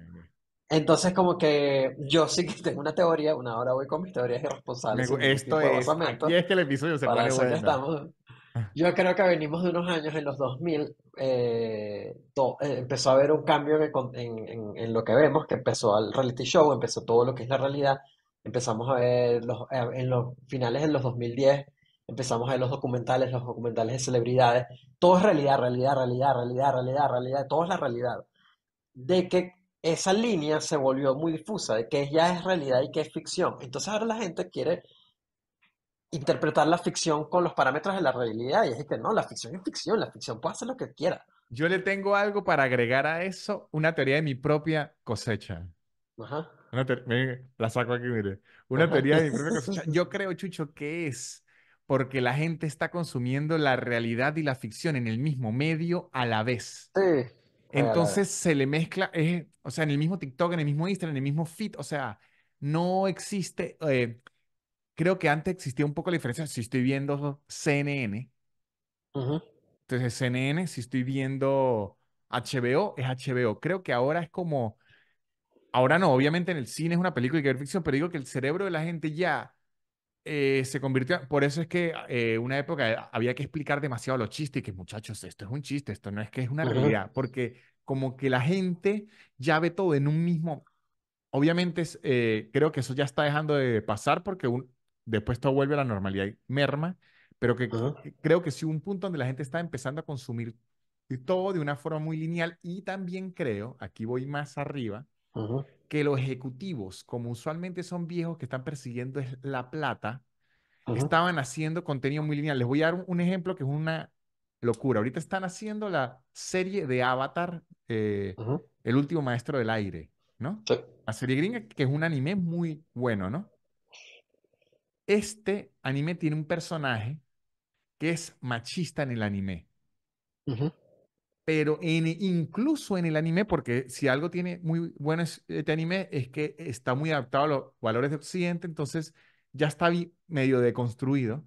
Entonces, como que yo sí que tengo una teoría, una hora voy con mis teorías irresponsables. esto es. es que el episodio se pone bueno. Ah. Yo creo que venimos de unos años en los 2000, eh, eh, empezó a haber un cambio en, lo que vemos, que empezó el reality show, empezó todo lo que es la realidad, empezamos a ver los, eh, en los finales de los 2010, empezamos a ver los documentales, los documentales de celebridades, todo es realidad, realidad, realidad, realidad, realidad, realidad, todo es la realidad de que esa línea se volvió muy difusa, de que ya es realidad y que es ficción. Entonces ahora la gente quiere interpretar la ficción con los parámetros de la realidad. Y es que no, la ficción es ficción, la ficción puede hacer lo que quiera. Yo le tengo algo para agregar a eso, una teoría de mi propia cosecha. Ajá. Una la saco aquí, mire. Una teoría de mi propia cosecha. Yo creo, Chucho, que es porque la gente está consumiendo la realidad y la ficción en el mismo medio a la vez. Sí. Entonces se le mezcla, o sea, en el mismo TikTok, en el mismo Instagram, en el mismo feed, o sea, no existe... Eh, creo que antes existía un poco la diferencia. Si estoy viendo CNN, entonces CNN, si estoy viendo HBO, es HBO. Creo que ahora es como, ahora no, obviamente en el cine es una película de que ficción, pero digo que el cerebro de la gente ya eh, se convirtió, por eso es que eh, una época eh, había que explicar demasiado los chistes y que muchachos, esto es un chiste, esto no es que es una realidad, porque como que la gente ya ve todo en un mismo obviamente eh, creo que eso ya está dejando de pasar porque un, después todo vuelve a la normalidad y merma, pero que creo que sí un punto donde la gente está empezando a consumir todo de una forma muy lineal y también creo, aquí voy más arriba, que los ejecutivos, como usualmente son viejos que están persiguiendo la plata, estaban haciendo contenido muy lineal. Les voy a dar un, ejemplo que es una locura. Ahorita están haciendo la serie de Avatar, eh, El último maestro del aire, ¿no? La serie gringa, que es un anime muy bueno, ¿no? este anime tiene un personaje que es machista en el anime. Pero en, e, incluso en el anime, porque si algo tiene muy bueno este anime es que está muy adaptado a los valores de Occidente, entonces ya está medio deconstruido.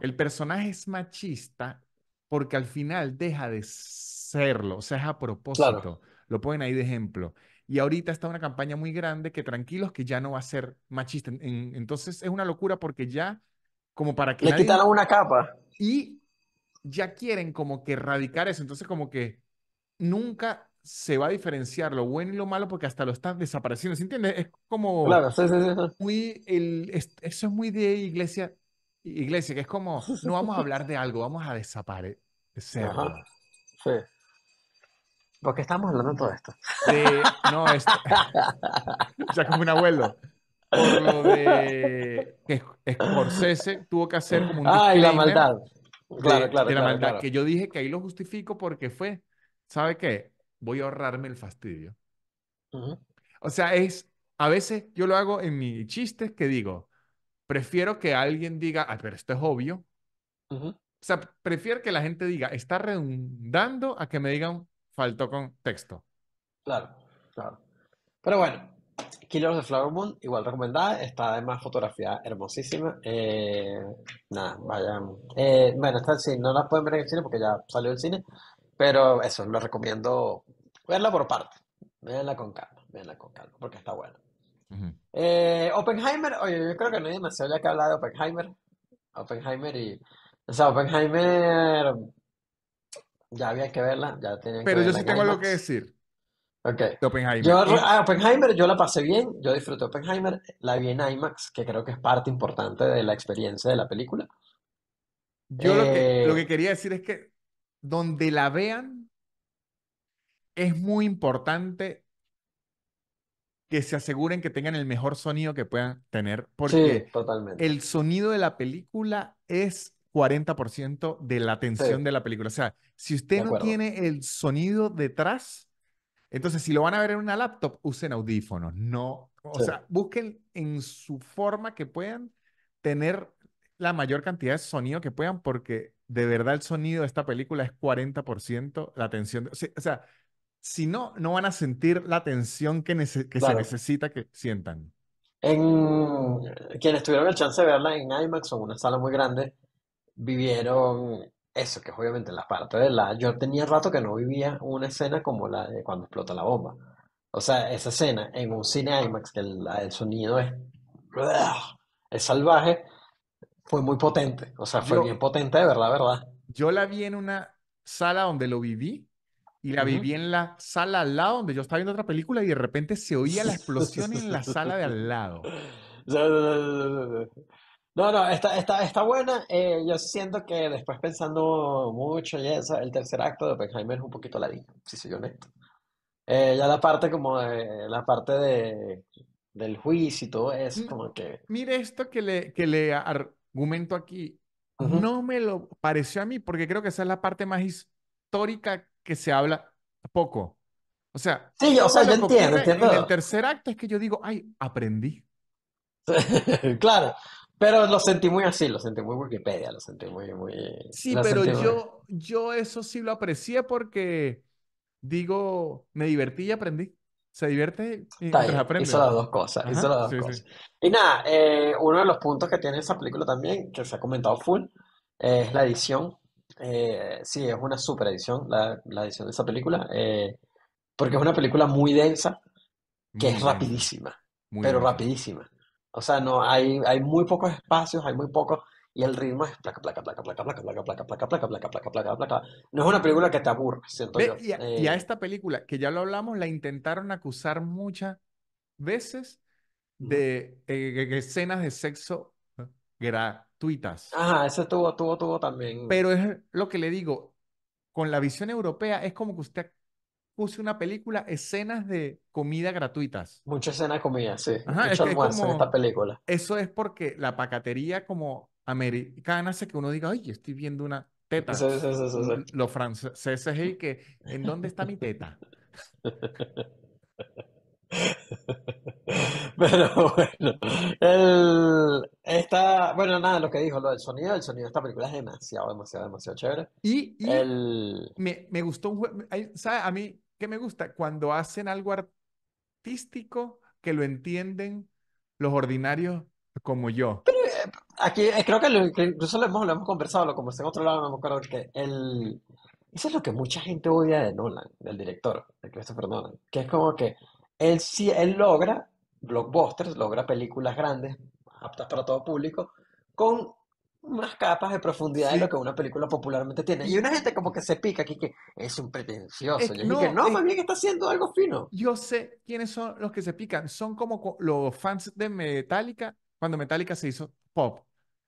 El personaje es machista porque al final deja de serlo, o sea, es a propósito. Lo ponen ahí de ejemplo. Y ahorita está una campaña muy grande que tranquilos que ya no va a ser machista. entonces es una locura porque ya, como para que... Le quitaron una capa. Y ya quieren como que erradicar eso. Entonces como que nunca se va a diferenciar lo bueno y lo malo porque hasta lo están desapareciendo. ¿Se entiende? Es como... Claro, sí, sí, Muy eso es muy de iglesia, iglesia, que es como, no vamos a hablar de algo, vamos a desaparecer. Ajá. Sí. ¿Por qué estamos hablando de todo esto? Sí, no, es, O sea, como un abuelo. Por lo de que tuvo que hacer como un. Ah, y la maldad! claro, claro. De la maldad, que yo dije que ahí lo justifico porque fue, ¿sabe qué? Voy a ahorrarme el fastidio. O sea, es. A veces yo lo hago en mis chistes que digo, prefiero que alguien diga, ah, pero esto es obvio. O sea, prefiero que la gente diga, está redundando a que me digan, faltó texto. Claro, claro. Pero bueno, Killers de Flower Moon, igual recomendada, está además fotografía hermosísima. Eh, nada, vayan. Eh, bueno, está en no la pueden ver en el cine porque ya salió el cine, pero eso, lo recomiendo verla por parte. Véanla con calma, véanla con calma, porque está buena. Eh, Oppenheimer, oye, yo creo que no hay demasiado ya que hablar de Oppenheimer. Oppenheimer y. O sea, Oppenheimer ya había que verla, ya tenía que Pero yo sí tengo algo que decir. Ok. Oppenheimer. Yo, ah, Oppenheimer yo la pasé bien, yo disfruté Oppenheimer, la vi en IMAX, que creo que es parte importante de la experiencia de la película. Yo eh, lo, que, quería decir es que donde la vean, es muy importante que se aseguren que tengan el mejor sonido que puedan tener, porque sí, totalmente. el sonido de la película es 40% de la tensión de la película. O sea, si usted no tiene el sonido detrás, entonces si lo van a ver en una laptop, usen audífonos. No, o sea, busquen en su forma que puedan tener la mayor cantidad de sonido que puedan, porque de verdad el sonido de esta película es 40% la tensión. o sea, si no, no van a sentir la tensión que, se necesita que sientan. Quienes tuvieron el chance de verla en IMAX o en una sala muy grande, vivieron eso, que es obviamente la parte de la... Yo tenía rato que no vivía una escena como la de cuando explota la bomba. O sea, esa escena en un cine IMAX, que el, sonido es... Es salvaje, fue muy potente. O sea, fue bien potente, de verdad, verdad. Yo la vi en una sala donde lo viví y la viví en la sala al lado donde yo estaba viendo otra película y de repente se oía la explosión en la sala de al lado. No, no, está, está, está buena. Eh, yo siento que después pensando mucho y el tercer acto de Benjamin es un poquito ladillo, si soy honesto. Eh, ya la parte como la parte de, del juicio y todo eso, como que... Mire esto que le, que le argumento aquí. No me lo pareció a mí, porque creo que esa es la parte más histórica que se habla poco. O sea, sí, o sea, yo entiendo, entiendo. En el tercer acto es que yo digo, ay, aprendí. claro, pero lo sentí muy así, lo sentí muy Wikipedia, lo sentí muy, muy... Sí, pero yo, yo eso sí lo aprecié porque, digo, me divertí y aprendí. Se divierte y aprende. Hizo las dos cosas, las dos cosas. Y nada, eh, uno de los puntos que tiene esa película también, que se ha comentado full, es la edición. Eh, sí, es una super edición, la, la edición de esa película, eh, porque es una película muy densa, que es rapidísima, pero rapidísima. O sea, no, hay, hay muy pocos espacios, hay muy pocos, y el ritmo es placa, placa, placa, placa, placa, placa, placa, placa, placa, placa, placa, placa, placa. No es una película que te aburra, siento Y a, esta película, que ya lo hablamos, la intentaron acusar muchas veces de escenas de sexo gratuitas. Ajá, ese tuvo, tuvo, tuvo también. Pero es lo que le digo, con la visión europea es como que usted puse una película, escenas de comida gratuitas. Mucha escena de comida, sí. Mucho en esta película. Eso es porque la pacatería como americana hace que uno diga, oye, estoy viendo una teta. Los franceses que, ¿en dónde está mi teta? Pero bueno, el, está bueno, nada, lo que dijo, lo del sonido, el sonido de esta película es demasiado, demasiado, demasiado chévere. Y, el... me, me, gustó un juego, ¿sabes? A mí, me gusta cuando hacen algo artístico que lo entienden los ordinarios como yo. Pero eh, aquí eh, creo que, lo, incluso lo hemos, conversado, lo conversé en otro lado, me acuerdo, que el, eso es lo que mucha gente odia de Nolan, del director, de Christopher Nolan, que es como que él, si él logra blockbusters, logra películas grandes, aptas para todo público, con más capas de profundidad de lo que una película popularmente tiene. Y una gente como que se pica aquí que es un pretencioso. no, más bien está haciendo algo fino. Yo sé quiénes son los que se pican. Son como los fans de Metallica cuando Metallica se hizo pop.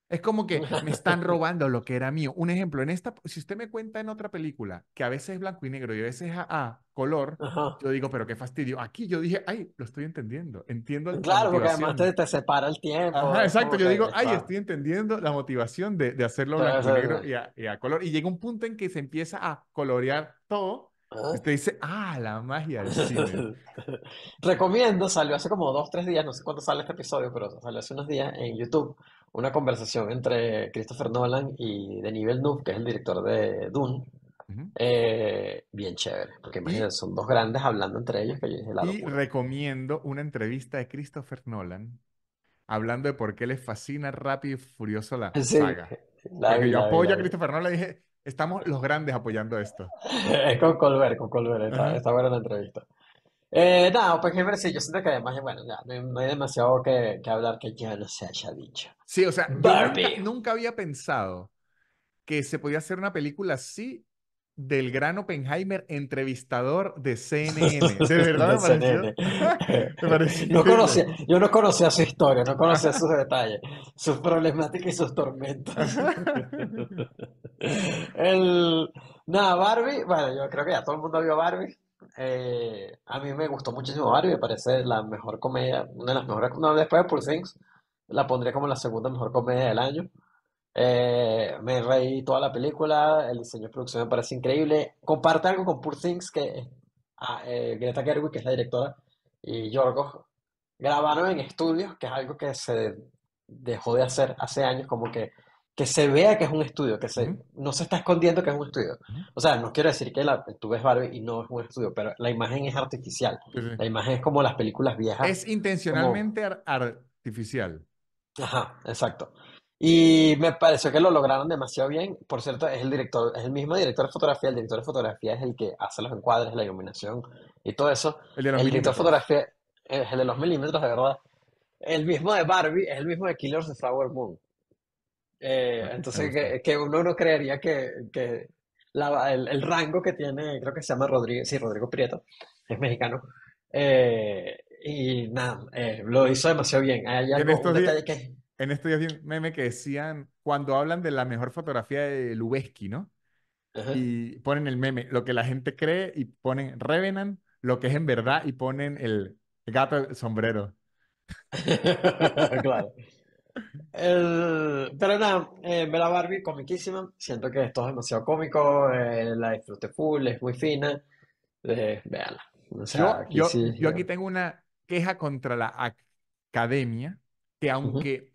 Es como que me están robando lo que era mío. Un ejemplo, en esta, si usted me cuenta en otra película que a veces es blanco y negro y a veces es a, color, yo digo, pero qué fastidio. Aquí yo dije, ay, lo estoy entendiendo, entiendo. el claro, porque además te, separa el tiempo. exacto, yo digo, ay, estoy entendiendo la motivación de, hacerlo blanco y negro y a color. Y llega un punto en que se empieza a colorear todo Usted dice, ah, la magia del cine. Recomiendo, salió hace como dos, tres días, no sé cuándo sale este episodio, pero salió hace unos días en YouTube una conversación entre Christopher Nolan y Denis Villeneuve, que es el director de Dune. Eh, bien chévere, porque imagínense, son dos grandes hablando entre ellos. y recomiendo una entrevista de Christopher Nolan hablando de por qué le fascina Rápido y Furioso la saga. yo apoyo a Christopher Nolan y dije, Estamos los grandes apoyando esto. Es con Colbert, con Colbert, está, buena la entrevista. Eh, no, Oppenheimer pues sí, yo siento que además, bueno, no, no hay demasiado que, que, hablar que ya no se haya dicho. Sí, o sea, nunca, había pensado que se podía hacer una película así del gran Oppenheimer, entrevistador de CNN. De verdad yo no conocía su historia, no conocía sus detalles, sus problemáticas y sus tormentas. nada, Barbie, bueno, yo creo que ya todo el mundo vio Barbie. Eh, a mí me gustó muchísimo Barbie, me parece la mejor comedia, una de las mejores, no, después de Pulse la pondría como la segunda mejor comedia del año. Eh, me reí toda la película, el diseño de producción me parece increíble. Comparte algo con Poor Things que ah, eh, Greta Gerwig, que es la directora, y Yorgos grabaron en estudios, que es algo que se dejó de hacer hace años, como que, que se vea que es un estudio, que se, no se está escondiendo que es un estudio. O sea, no quiero decir que la, tú ves Barbie y no es un estudio, pero la imagen es artificial. La imagen es como las películas viejas. Es intencionalmente artificial. Ajá, exacto. Y me pareció que lo lograron demasiado bien. Por cierto, es el director, es el mismo director de fotografía. El director de fotografía es el que hace los encuadres, la iluminación y todo eso. El, director de fotografía es el de los milímetros, de verdad. El mismo de Barbie es el mismo de Killers de Flower Moon. Eh, ah, entonces, que, que, uno no creería que, el, rango que tiene, creo que se llama Rodríguez, sí, Rodrigo Prieto, es mexicano. Eh, y nada, eh, lo hizo demasiado bien. Hay detalle que en este días vi un meme que decían, cuando hablan de la mejor fotografía de Lubeski, ¿no? Y ponen el meme, lo que la gente cree, y ponen Revenant, lo que es en verdad, y ponen el gato sombrero. claro. pero nada, eh, Bella Barbie, comiquísima. Siento que esto es demasiado cómico. Eh, la disfrute full, es muy fina. Eh, yo, aquí yo, yo aquí tengo una queja contra la academia, que aunque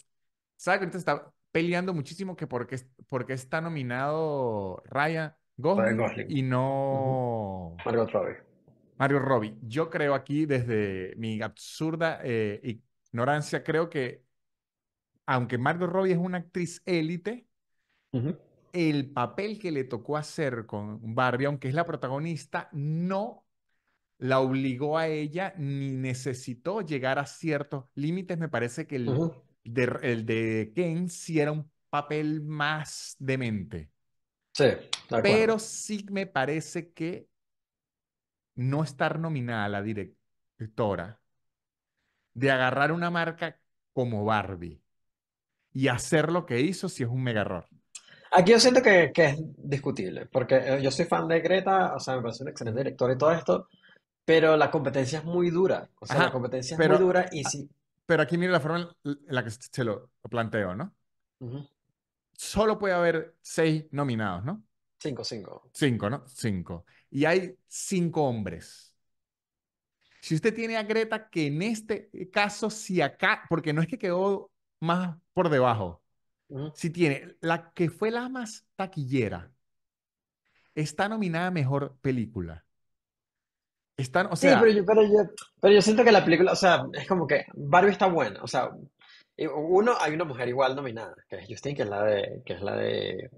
¿Sabes que ahorita está peleando muchísimo que porque, porque está nominado Raya Gosling, y no... Mario Robbie. Mario Yo creo aquí, desde mi absurda eh, ignorancia, creo que aunque Mario Robbie es una actriz élite, el papel que le tocó hacer con Barbie, aunque es la protagonista, no la obligó a ella ni necesitó llegar a ciertos límites. Me parece que el, el de Ken sí era un papel más demente. Sí, pero sí me parece que no estar nominada a la directora, de agarrar una marca como Barbie y hacer lo que hizo, si es un mega error. Aquí yo siento que, es discutible, porque eh, yo soy fan de Greta, o sea, me parece un excelente director y todo esto, pero la competencia es muy dura. O sea, la competencia es muy dura y si, pero aquí mire la forma en la que se lo planteo, ¿no? Solo puede haber seis nominados, ¿no? Cinco, cinco. Cinco, ¿no? Cinco. Y hay cinco hombres. Si usted tiene a Greta, que en este caso, si acá, porque no es que quedó más por debajo, si tiene la que fue la más taquillera, está nominada mejor película. Están, o sea... Sí, pero yo, pero, yo, pero yo siento que la película, o sea, es como que Barbie está buena, o sea, uno, hay una mujer igual nominada, que es Justine, que es la de, que es la de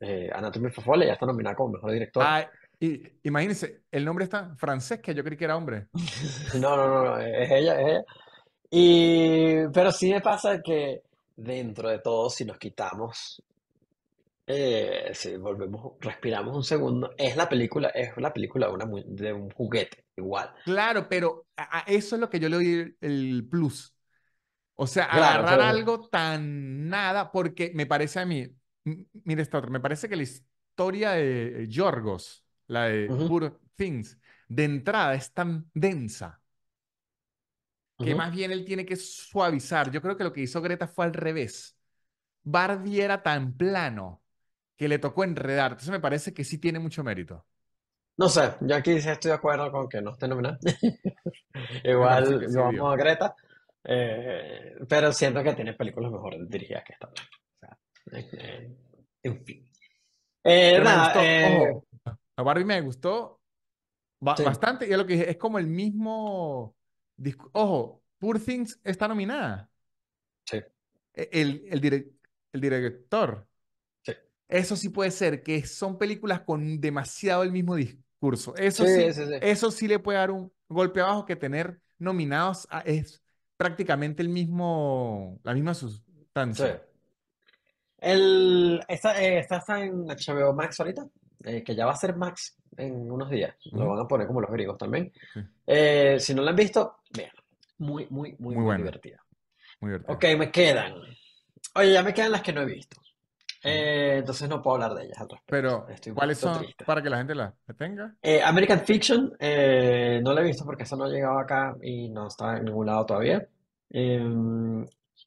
eh, Anatomy of Fall, ella está nominada como mejor directora. Ah, y, imagínense, el nombre está francés, que yo creí que era hombre. no, no, no, no, es ella, es ella. Y, pero sí me pasa que dentro de todo, si nos quitamos eh, si volvemos, respiramos un segundo. Es la película, es la película de, un juguete, igual. Claro, pero a, eso es lo que yo le doy el, plus. O sea, agarrar algo tan nada, porque me parece a mí, mire, mira esta otra, me parece que la historia de Yorgos, la de Pure Things, de entrada es tan densa que más bien él tiene que suavizar. Yo creo que lo que hizo Greta fue al revés. Bardi era tan plano que le tocó enredar. eso me parece que sí tiene mucho mérito. No sé, yo aquí estoy de acuerdo con que no esté nominada. Igual vamos a Greta, eh, pero siento que tiene películas mejor dirigidas que esta. Eh, en fin. Eh, eh a Barbie me gustó bastante, y es lo que es como el mismo. Ojo, Poor Things está nominada. Sí. E-, el, el, el director eso sí puede ser, que son películas con demasiado el mismo discurso. Eso sí, Eso sí le puede dar un golpe abajo que tener nominados es prácticamente el mismo, la misma sustancia. El, eh, está en HBO Max ahorita, eh, que ya va a ser Max en unos días. Lo van a poner como los griegos también. Eh, si no la han visto, vean. Muy, muy, muy, muy, divertida. Muy divertida. Ok, me quedan. Oye, ya me quedan las que no he visto. Eh, entonces no puedo hablar de ellas. Al respecto. Pero, ¿cuáles son para que la gente la tenga? Eh, American Fiction, eh, no la he visto porque eso no ha llegado acá y no está en ningún lado todavía.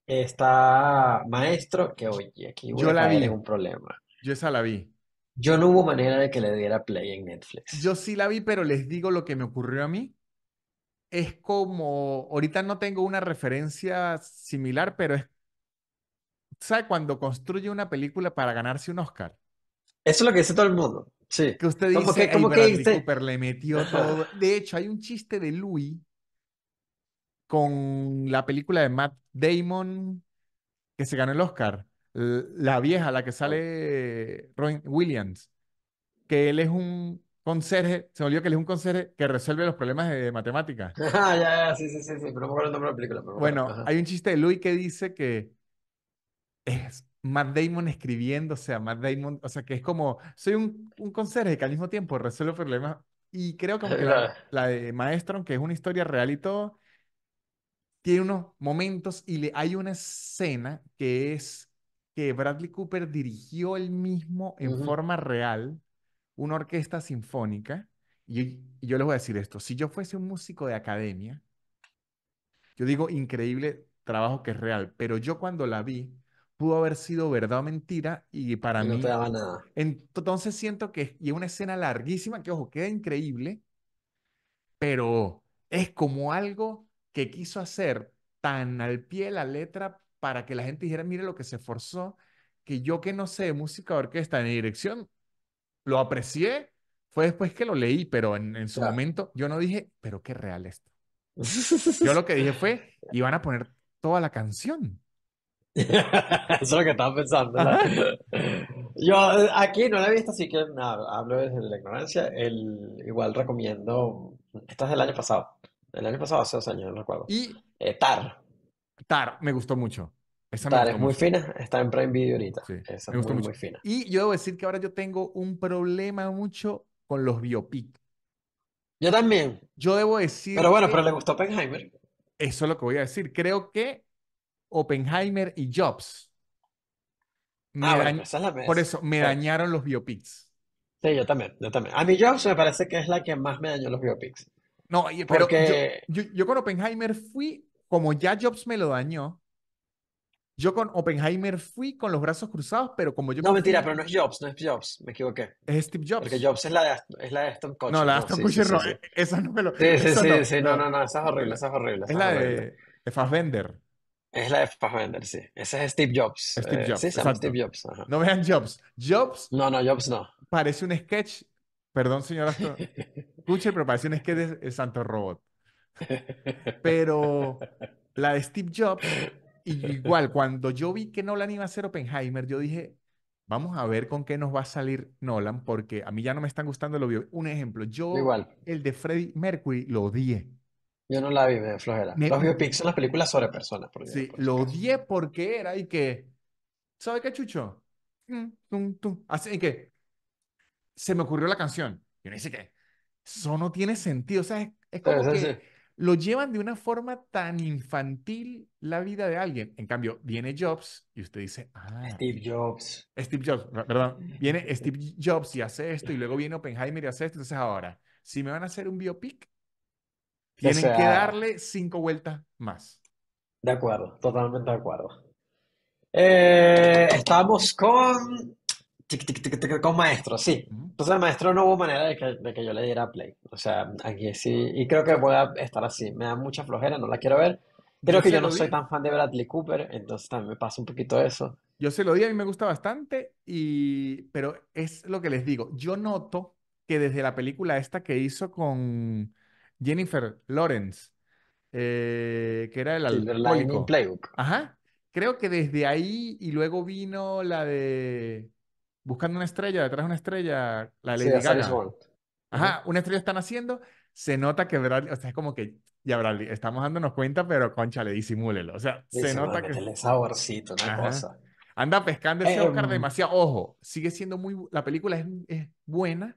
está Maestro, que oye, aquí voy Yo la un problema. Yo esa la vi. Yo no hubo manera de que le diera play en Netflix. Yo sí la vi, pero les digo lo que me ocurrió a mí. Es como, ahorita no tengo una referencia similar, pero es ¿sabe cuando construye una película para ganarse un Oscar? Eso es lo que dice todo el mundo. Sí. Que usted dice, que, como le metió todo. De hecho, hay un chiste de Louis con la película de Matt Damon que se ganó el Oscar. La vieja, la que sale Williams, que él es un conserje, se me olvidó que él es un conserje que resuelve los problemas de matemáticas. Ah, ya, sí, sí, sí, sí, pero no me acuerdo la película. bueno, bueno hay un chiste de Louis que dice que es Matt Damon escribiendo, o sea, Matt Damon, o sea, que es como, soy un, un conserje que al mismo tiempo resuelve problemas. Y creo que la, de Maestro, que es una historia real y todo, tiene unos momentos y le, hay una escena que es que Bradley Cooper dirigió él mismo en forma real una orquesta sinfónica. y yo les voy a decir esto, si yo fuese un músico de academia, yo digo increíble trabajo que es real, pero yo cuando la vi, pudo haber sido verdad o mentira y para mí... Entonces siento que y es una escena larguísima que, ojo, queda increíble, pero es como algo que quiso hacer tan al pie de la letra para que la gente dijera, mire lo que se forzó que yo que no sé de música de orquesta ni dirección, lo aprecié, fue después que lo leí, pero en, su momento yo no dije, pero qué real esto. yo lo que dije fue, iban a poner toda la canción. Eso es lo que estaba pensando. Yo aquí no la he visto, así que hablo desde la ignorancia. El, igual recomiendo. Esta es del año pasado. El año pasado, hace dos años, no recuerdo. Y eh, Tar. Tar, me gustó mucho. Tar es muy fina, está en Prime Video ahorita. Sí, es muy, fina. Y yo debo decir que ahora yo tengo un problema mucho con los biopic. Yo también. Yo debo decir. Pero bueno, pero le gustó Oppenheimer. Eso es lo que voy a decir. Creo que Oppenheimer y Jobs. Ah, pues, por eso me dañaron los biopics. Sí, yo también, yo también. A mí Jobs me parece que es la que más me dañó los biopics. No, pero yo, con Oppenheimer fui, como ya Jobs me lo dañó, yo con Oppenheimer fui con los brazos cruzados, pero como yo... No, mentira, pero no es Jobs, no es Jobs, me equivoqué. Es Steve Jobs. Porque Jobs es la de, es la de Aston Kutcher. No, la de Aston no, esa no me lo... Sí, sí, sí, no, no, no, no, esa es horrible, esa es horrible. es la de, de Fassbender. Es la de sí. Ese es Steve Jobs. Eh, no vean Jobs. Jobs. No, no, Jobs no. Parece un sketch. Perdón, señora. Escuche, pero parece un sketch de, Santo Robot. Pero la de Steve Jobs, igual, cuando yo vi que Nolan iba a ser Oppenheimer, yo dije, vamos a ver con qué nos va a salir Nolan, porque a mí ya no me están gustando lo vio. Un ejemplo, yo el de Freddie Mercury lo odié. Yo no la vi, me flojera. Los biopics son las películas sobre personas. Por sí, lo odié porque era y que. ¿Sabe qué, Chucho? Mm, Así que se me ocurrió la canción. Y uno dice que eso no tiene sentido. O sea, es, como que lo llevan de una forma tan infantil la vida de alguien. En cambio, viene Jobs y usted dice, ah". Steve Jobs. Steve Jobs, perdón. Viene Steve Jobs y hace esto y luego viene Oppenheimer y hace esto. Entonces ahora, si me van a hacer un biopic, tienen que darle cinco vueltas más. De acuerdo, totalmente de acuerdo. Eh, estamos con. con maestro, sí. Entonces, maestro no hubo manera de que, de que, yo le diera play. O sea, aquí sí. Y creo que voy a estar así. Me da mucha flojera, no la quiero ver. Creo que yo no soy tan fan de Bradley Cooper, entonces también me pasa un poquito eso. Yo se lo di, a mí me gusta bastante, y... pero es lo que les digo. Yo noto que desde la película esta que hizo con Jennifer Lawrence, eh, que era el alcohólico. Playbook. Ajá. Creo que desde ahí y luego vino la de Buscando una estrella, detrás de una estrella, la de Ajá, una estrella están haciendo, se nota que Bradley, o sea, es como que ya Bradley, estamos dándonos cuenta, pero concha, le disimúlelo. O sea, se nota que. El saborcito, una cosa. Anda pescando ese em. demasiado. Ojo, sigue siendo muy. La película es buena,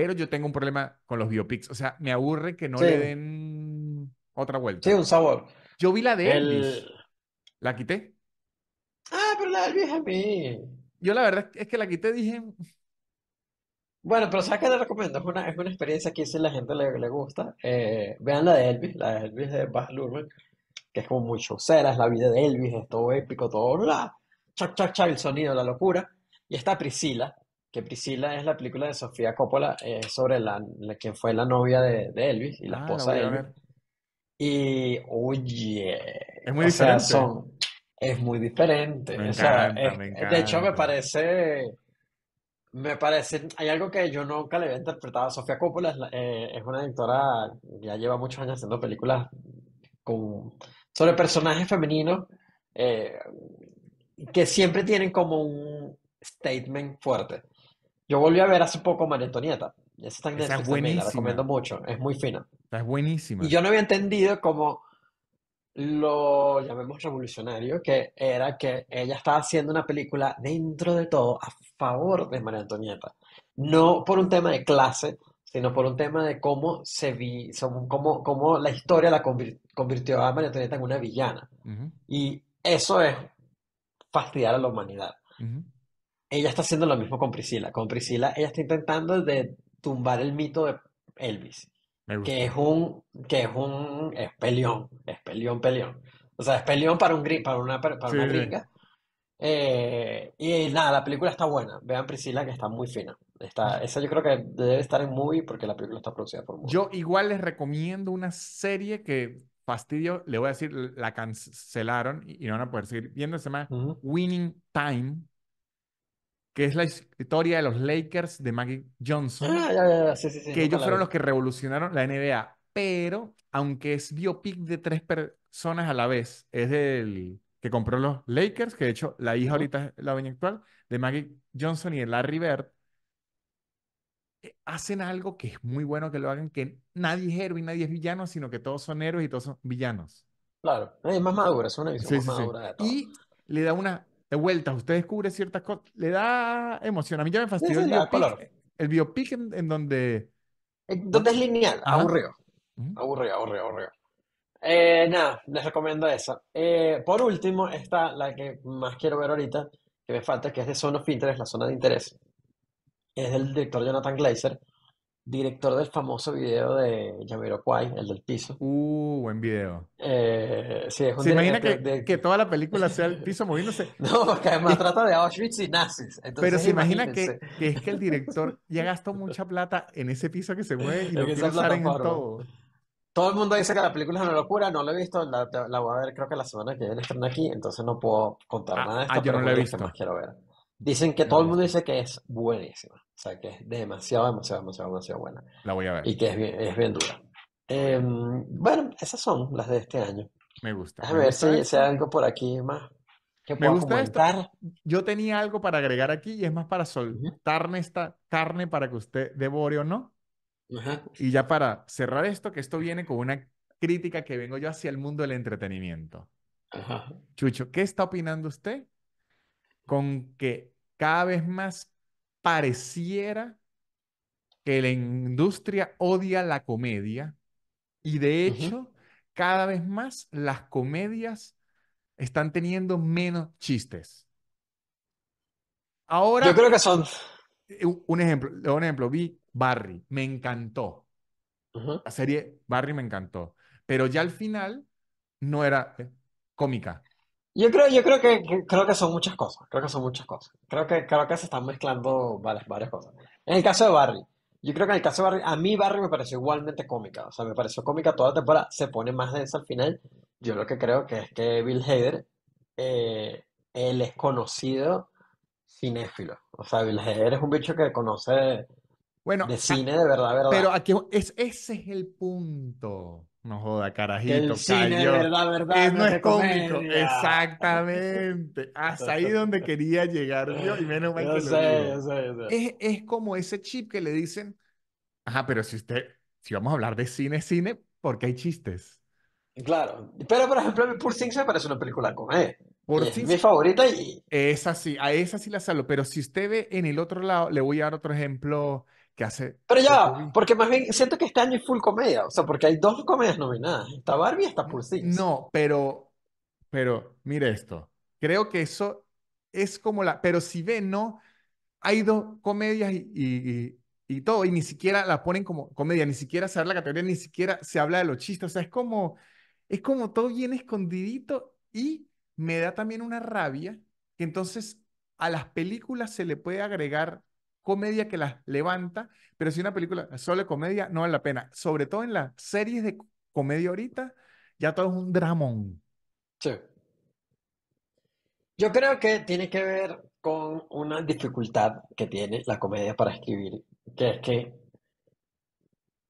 pero yo tengo un problema con los biopics. O sea, me aburre que no le den otra vuelta. Sí, un sabor. Yo vi la de Elvis. ¿La quité? Ah, pero la de Elvis a mí. Yo la verdad es que la quité dije... Mm". Bueno, pero ¿sabes qué te recomiendo? Es una, experiencia que si la gente le, gusta. Eh, vean la de Elvis, la de Elvis de Baz Luhrmann, que es como muy chocera, es la vida de Elvis, es todo épico, todo... la chac, chac, chac, el sonido, la locura. Y está Priscila, que Priscila es la película de Sofía Coppola eh, sobre la, quien fue la novia de, Elvis y la ah, esposa de Elvis. Y oye, es muy diferente. es muy diferente. De hecho, me parece, me parece, hay algo que yo nunca le había interpretado. a Sofía Coppola es, eh, una directora, ya lleva muchos años haciendo películas con, sobre personajes femeninos eh, que siempre tienen como un statement fuerte. Yo volví a ver hace poco Antonieta. Esa está Esa es la recomiendo mucho. Es muy fina. es buenísima. Y yo no había entendido cómo lo llamemos revolucionario, que era que ella estaba haciendo una película dentro de todo a favor de María Antonieta. No por un tema de clase, sino por un tema de cómo se vi, cómo, cómo la historia la convirtió a María Antonieta en una villana. Y eso es fastidiar a la humanidad ella está haciendo lo mismo con Priscila. Con Priscila, ella está intentando de tumbar el mito de Elvis, que es un, que es un, es peleón, peleón, O sea, es para un para una, para una gringa. Eh, y nada, la película está buena. Vean Priscila que está muy fina. Está, esa yo creo que debe estar en movie porque la película está producida por movie. Yo igual les recomiendo una serie que fastidio, le voy a decir, la cancelaron y, no van a poder seguir viendo. Se llama Winning Time que es la historia de los Lakers de Magic Johnson, ah, que ellos fueron los que revolucionaron la NBA, pero aunque es biopic de tres personas a la vez, es del que compró los Lakers, que de hecho la hija ahorita es la dueña actual, de Maggie Johnson y de Larry Bird, eh, hacen algo que es muy bueno que lo hagan, que nadie es héroe y nadie es villano, sino que todos son héroes y todos son villanos. Claro, es más madura, es una más madura Y le da una de vuelta, usted descubre ciertas cosas, le da emoción. A mí ya me fastidió el biopic, el biopic en, en donde... Eh, donde es lineal, Ajá. aburrido. Eh, nada, les recomiendo eso. Eh, por último, está la que más quiero ver ahorita, que me falta, que es de Sonos of la zona de interés. Es del director Jonathan Glazer director del famoso video de Jamiroquai, el del piso. Uh, buen video. Eh, sí, es Se imagina que, que, toda la película sea el piso moviéndose. no, porque además trata de Auschwitz y nazis. Pero se imagina que, que, es que el director ya gastó mucha plata en ese piso que se mueve y lo quiere usar en todo. Todo el mundo dice que la película es una locura, no la he visto, la, voy a ver creo que la semana que viene estrena aquí, entonces no puedo contar ah, nada de ah, esto. Ah, yo no la he visto. quiero ver. Dicen que todo el mundo dice que es buenísima. O sea, que es demasiado, demasiado, demasiado, demasiado buena. La voy a ver. Y que es bien, es bien dura. Em, bueno, esas son las de este año. Me gusta. A ver si, hay algo por aquí más. Que me gusta comentar. Yo tenía algo para agregar aquí y es más para soltarme esta carne para que usted devore o no. Y ya para cerrar esto, que esto viene con una crítica que vengo yo hacia el mundo del entretenimiento. Chucho, ¿qué está opinando usted con que cada vez más pareciera que la industria odia la comedia y de hecho cada vez más las comedias están teniendo menos chistes. Ahora Yo creo que son eh, un ejemplo, un ejemplo, vi Barry, me encantó. La serie Barry me encantó, pero ya al final no era eh, cómica, yo creo, yo creo que, creo que son muchas cosas, creo que son muchas cosas. Creo que, creo que se están mezclando varias, varias cosas. En el caso de Barry, yo creo que en el caso de Barry, a mí Barry me pareció igualmente cómica, o sea, me pareció cómica toda la temporada, se pone más densa al final. Yo lo que creo que es que Bill Hader, eh, él es conocido cinéfilo, o sea, Bill Hader es un bicho que conoce Bueno, de cine de verdad, pero verdad. aquí es, ese es el punto. No joda, carajito. El cine, verdad, verdad. Es no es cómico. Exactamente. Hasta ahí donde quería llegar yo. Y menos mal que yo sé, yo sé. Es, es, como ese chip que le dicen, ajá, pero si usted, si vamos a hablar de cine, cine, porque hay chistes. Claro. Pero, por ejemplo, Poor Things me parece una película comedia. Por es mi favorita y... es así, a esa sí la salvo. Pero si usted ve en el otro lado, le voy a dar otro ejemplo hace... Pero ya, porque más bien siento que este año es full comedia, o sea, porque hay dos comedias nominadas, está Barbie y está Pulsis. No, pero, pero, mire esto, creo que eso es como la... Pero si ven, ¿no? Hay dos comedias y, y, y todo, y ni siquiera la ponen como comedia, ni siquiera se habla la categoría, ni siquiera se habla de los chistes, o sea, es como, es como todo bien escondidito y me da también una rabia que entonces a las películas se le puede agregar comedia que las levanta, pero si una película solo comedia no vale la pena. Sobre todo en las series de comedia ahorita, ya todo es un dramón. Yo creo que tiene que ver con una dificultad que tiene la comedia para escribir, que es que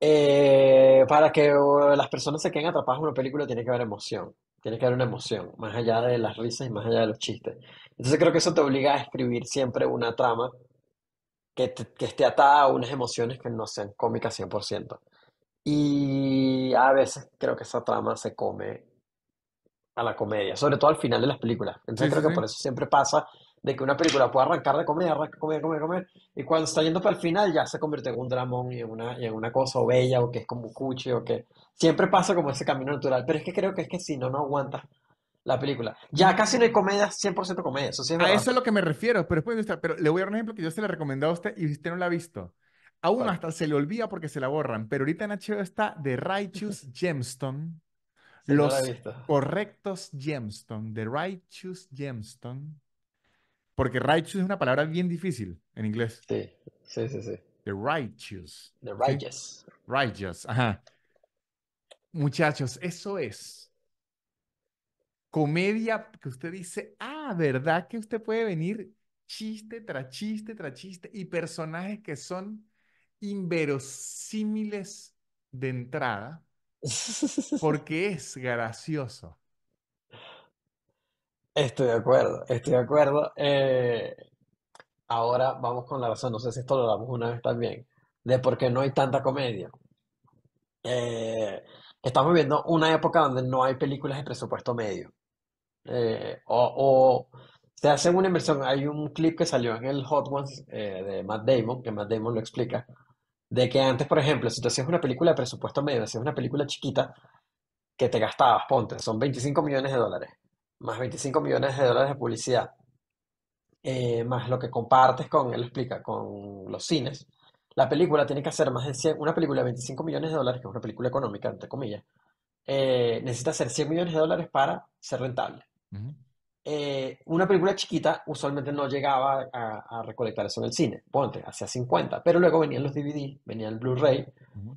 eh, para que las personas se queden atrapadas en una película tiene que haber emoción, tiene que haber una emoción, más allá de las risas y más allá de los chistes. Entonces creo que eso te obliga a escribir siempre una trama que, esté atada a unas emociones que no sean cómicas 100%. Y a veces creo que esa trama se come a la comedia, sobre todo al final de las películas. Entonces creo que por eso siempre pasa de que una película puede arrancar de comedia, arranca comedia, comedia, comedia, y cuando está yendo para el final ya se convierte en un dramón y en una, y en una cosa bella o que es como cuchi o que siempre pasa como ese camino natural, pero es que creo que es que si no, no aguanta la película. Ya casi no hay comedia, 100% comedias. Eso es a eso es lo que me refiero, pero después pero le voy a dar un ejemplo que yo se le he recomendado a usted y usted no la ha visto. Aún hasta se le olvida porque se la borran, pero ahorita en HBO está The Righteous Gemstone. los correctos gemstone, The Righteous Gemstone. Porque righteous es una palabra bien difícil en inglés. Sí, sí, sí, sí. The Righteous. The Righteous. Righteous, Muchachos, eso es comedia que usted dice, ah, ¿verdad que usted puede venir chiste tras chiste tras chiste y personajes que son inverosímiles de entrada porque es gracioso? Estoy de acuerdo, estoy de acuerdo. Eh, ahora vamos con la razón, no sé si esto lo damos una vez también, de por qué no hay tanta comedia. Eh, estamos viviendo una época donde no hay películas de presupuesto medio. Eh, o, se hacen una inversión. Hay un clip que salió en el Hot Ones eh, de Matt Damon, que Matt Damon lo explica, de que antes, por ejemplo, si tú hacías una película de presupuesto medio, hacías una película chiquita, que te gastabas, ponte, son 25 millones de dólares, más 25 millones de dólares de publicidad, eh, más lo que compartes con, él explica, con los cines. La película tiene que hacer más de 100, una película de 25 millones de dólares, que es una película económica, entre comillas, necesita hacer 100 millones de dólares para ser rentable. Eh, una película chiquita usualmente no llegaba a, recolectar eso en el cine, ponte, hacia 50, pero luego venían los DVD, venía el Blu-ray,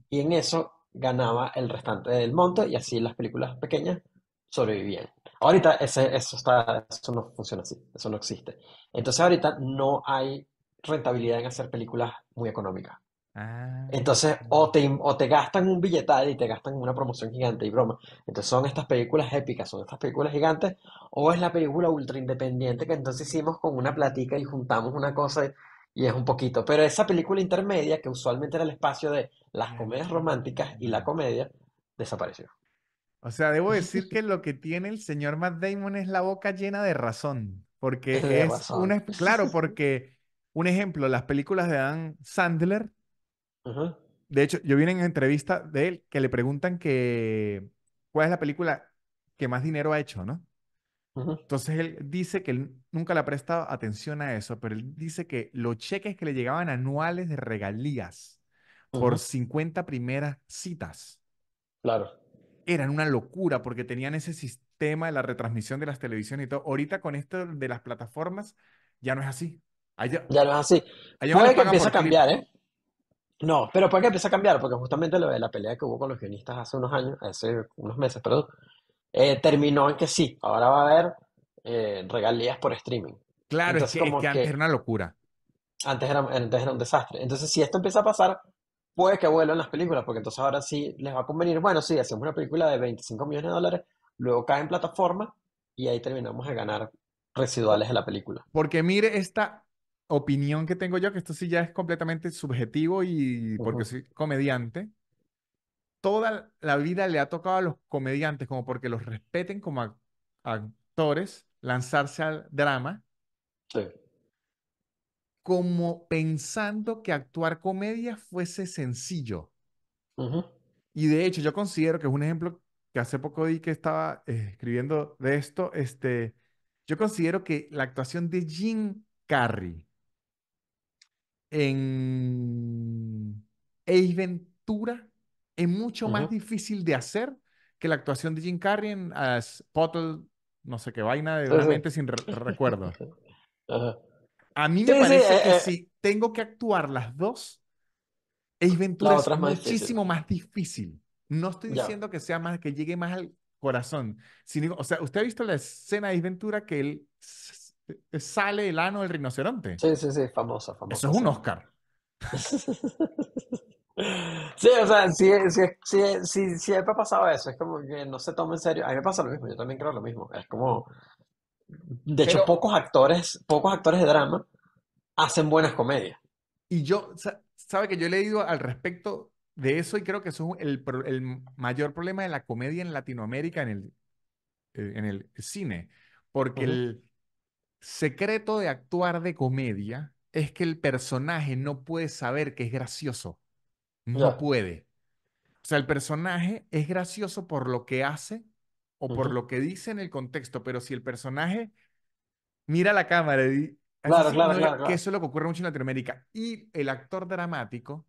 y en eso ganaba el restante del monto y así las películas pequeñas sobrevivían. Ahorita ese, eso, está, eso no funciona así, eso no existe. Entonces ahorita no hay rentabilidad en hacer películas muy económicas. Ah. Entonces, o te, o te gastan un billetal y te gastan una promoción gigante y broma. Entonces, son estas películas épicas, son estas películas gigantes, o es la película ultra independiente que entonces hicimos con una platica y juntamos una cosa y, es un poquito. Pero esa película intermedia, que usualmente era el espacio de las ah. comedias románticas y la comedia, desapareció. O sea, debo decir que lo que tiene el señor Matt Damon es la boca llena de razón. Porque es una. Claro, porque un ejemplo, las películas de Dan Sandler de hecho, yo vi en entrevista de él que le preguntan que cuál es la película que más dinero ha hecho, ¿no? Entonces él dice que nunca le ha prestado atención a eso, pero él dice que los cheques que le llegaban anuales de regalías por 50 primeras citas. Claro. Eran una locura porque tenían ese sistema de la retransmisión de las televisiones y todo. Ahorita con esto de las plataformas ya no es así. ya no es así. Puede que empiece a cambiar, ¿eh? No, pero ¿por pues qué empieza a cambiar, porque justamente lo de la pelea que hubo con los guionistas hace unos años, hace unos meses, eh, terminó en que sí, ahora va a haber eh, regalías por streaming. Claro, es, que, como que antes era una locura. Antes era, un desastre. Entonces, si esto empieza a pasar, puede que vuelvan las películas, porque entonces ahora sí les va a convenir, bueno, sí, hacemos una película de 25 millones de dólares, luego cae en plataforma y ahí terminamos de ganar residuales de la película. Porque mire esta opinión que tengo yo, que esto sí ya es completamente subjetivo y porque soy comediante, toda la vida le ha tocado a los comediantes, como porque los respeten como actores, lanzarse al drama. Como pensando que actuar comedia fuese sencillo. Y de hecho, yo considero que es un ejemplo que hace poco di que estaba eh, escribiendo de esto. Este, yo considero que la actuación de Jim Carrey en Ace Ventura es mucho más difícil de hacer que la actuación de Jim Carrey en as ah, no sé qué vaina de una sin recuerdo. A mí me parece que eh, eh. si tengo que actuar las dos, Ace Ventura es muchísimo más difícil. No estoy diciendo que sea más, que llegue más al corazón. Sino, o sea, usted ha visto la escena de Ace Ventura que él eh, sale el ano del rinoceronte. Sí, sí, sí, famosa, famosa. Eso es un Oscar. Sí, o sea, si ha pasado eso, es como que no se toma en serio. A mí me pasa lo mismo, yo también creo lo mismo. Es como, de hecho, pocos actores, pocos actores de drama hacen buenas comedias. Y yo, sabe que yo he leído al respecto de eso y creo que eso es el, el mayor problema de la comedia en Latinoamérica en el, eh, en el cine, porque el secreto de actuar de comedia es que el personaje no puede saber que es gracioso. No puede. O sea, el personaje es gracioso por lo que hace o por lo que dice en el contexto, pero si el personaje mira la cámara y... Claro, que eso es lo que ocurre mucho en Latinoamérica. Y el actor dramático,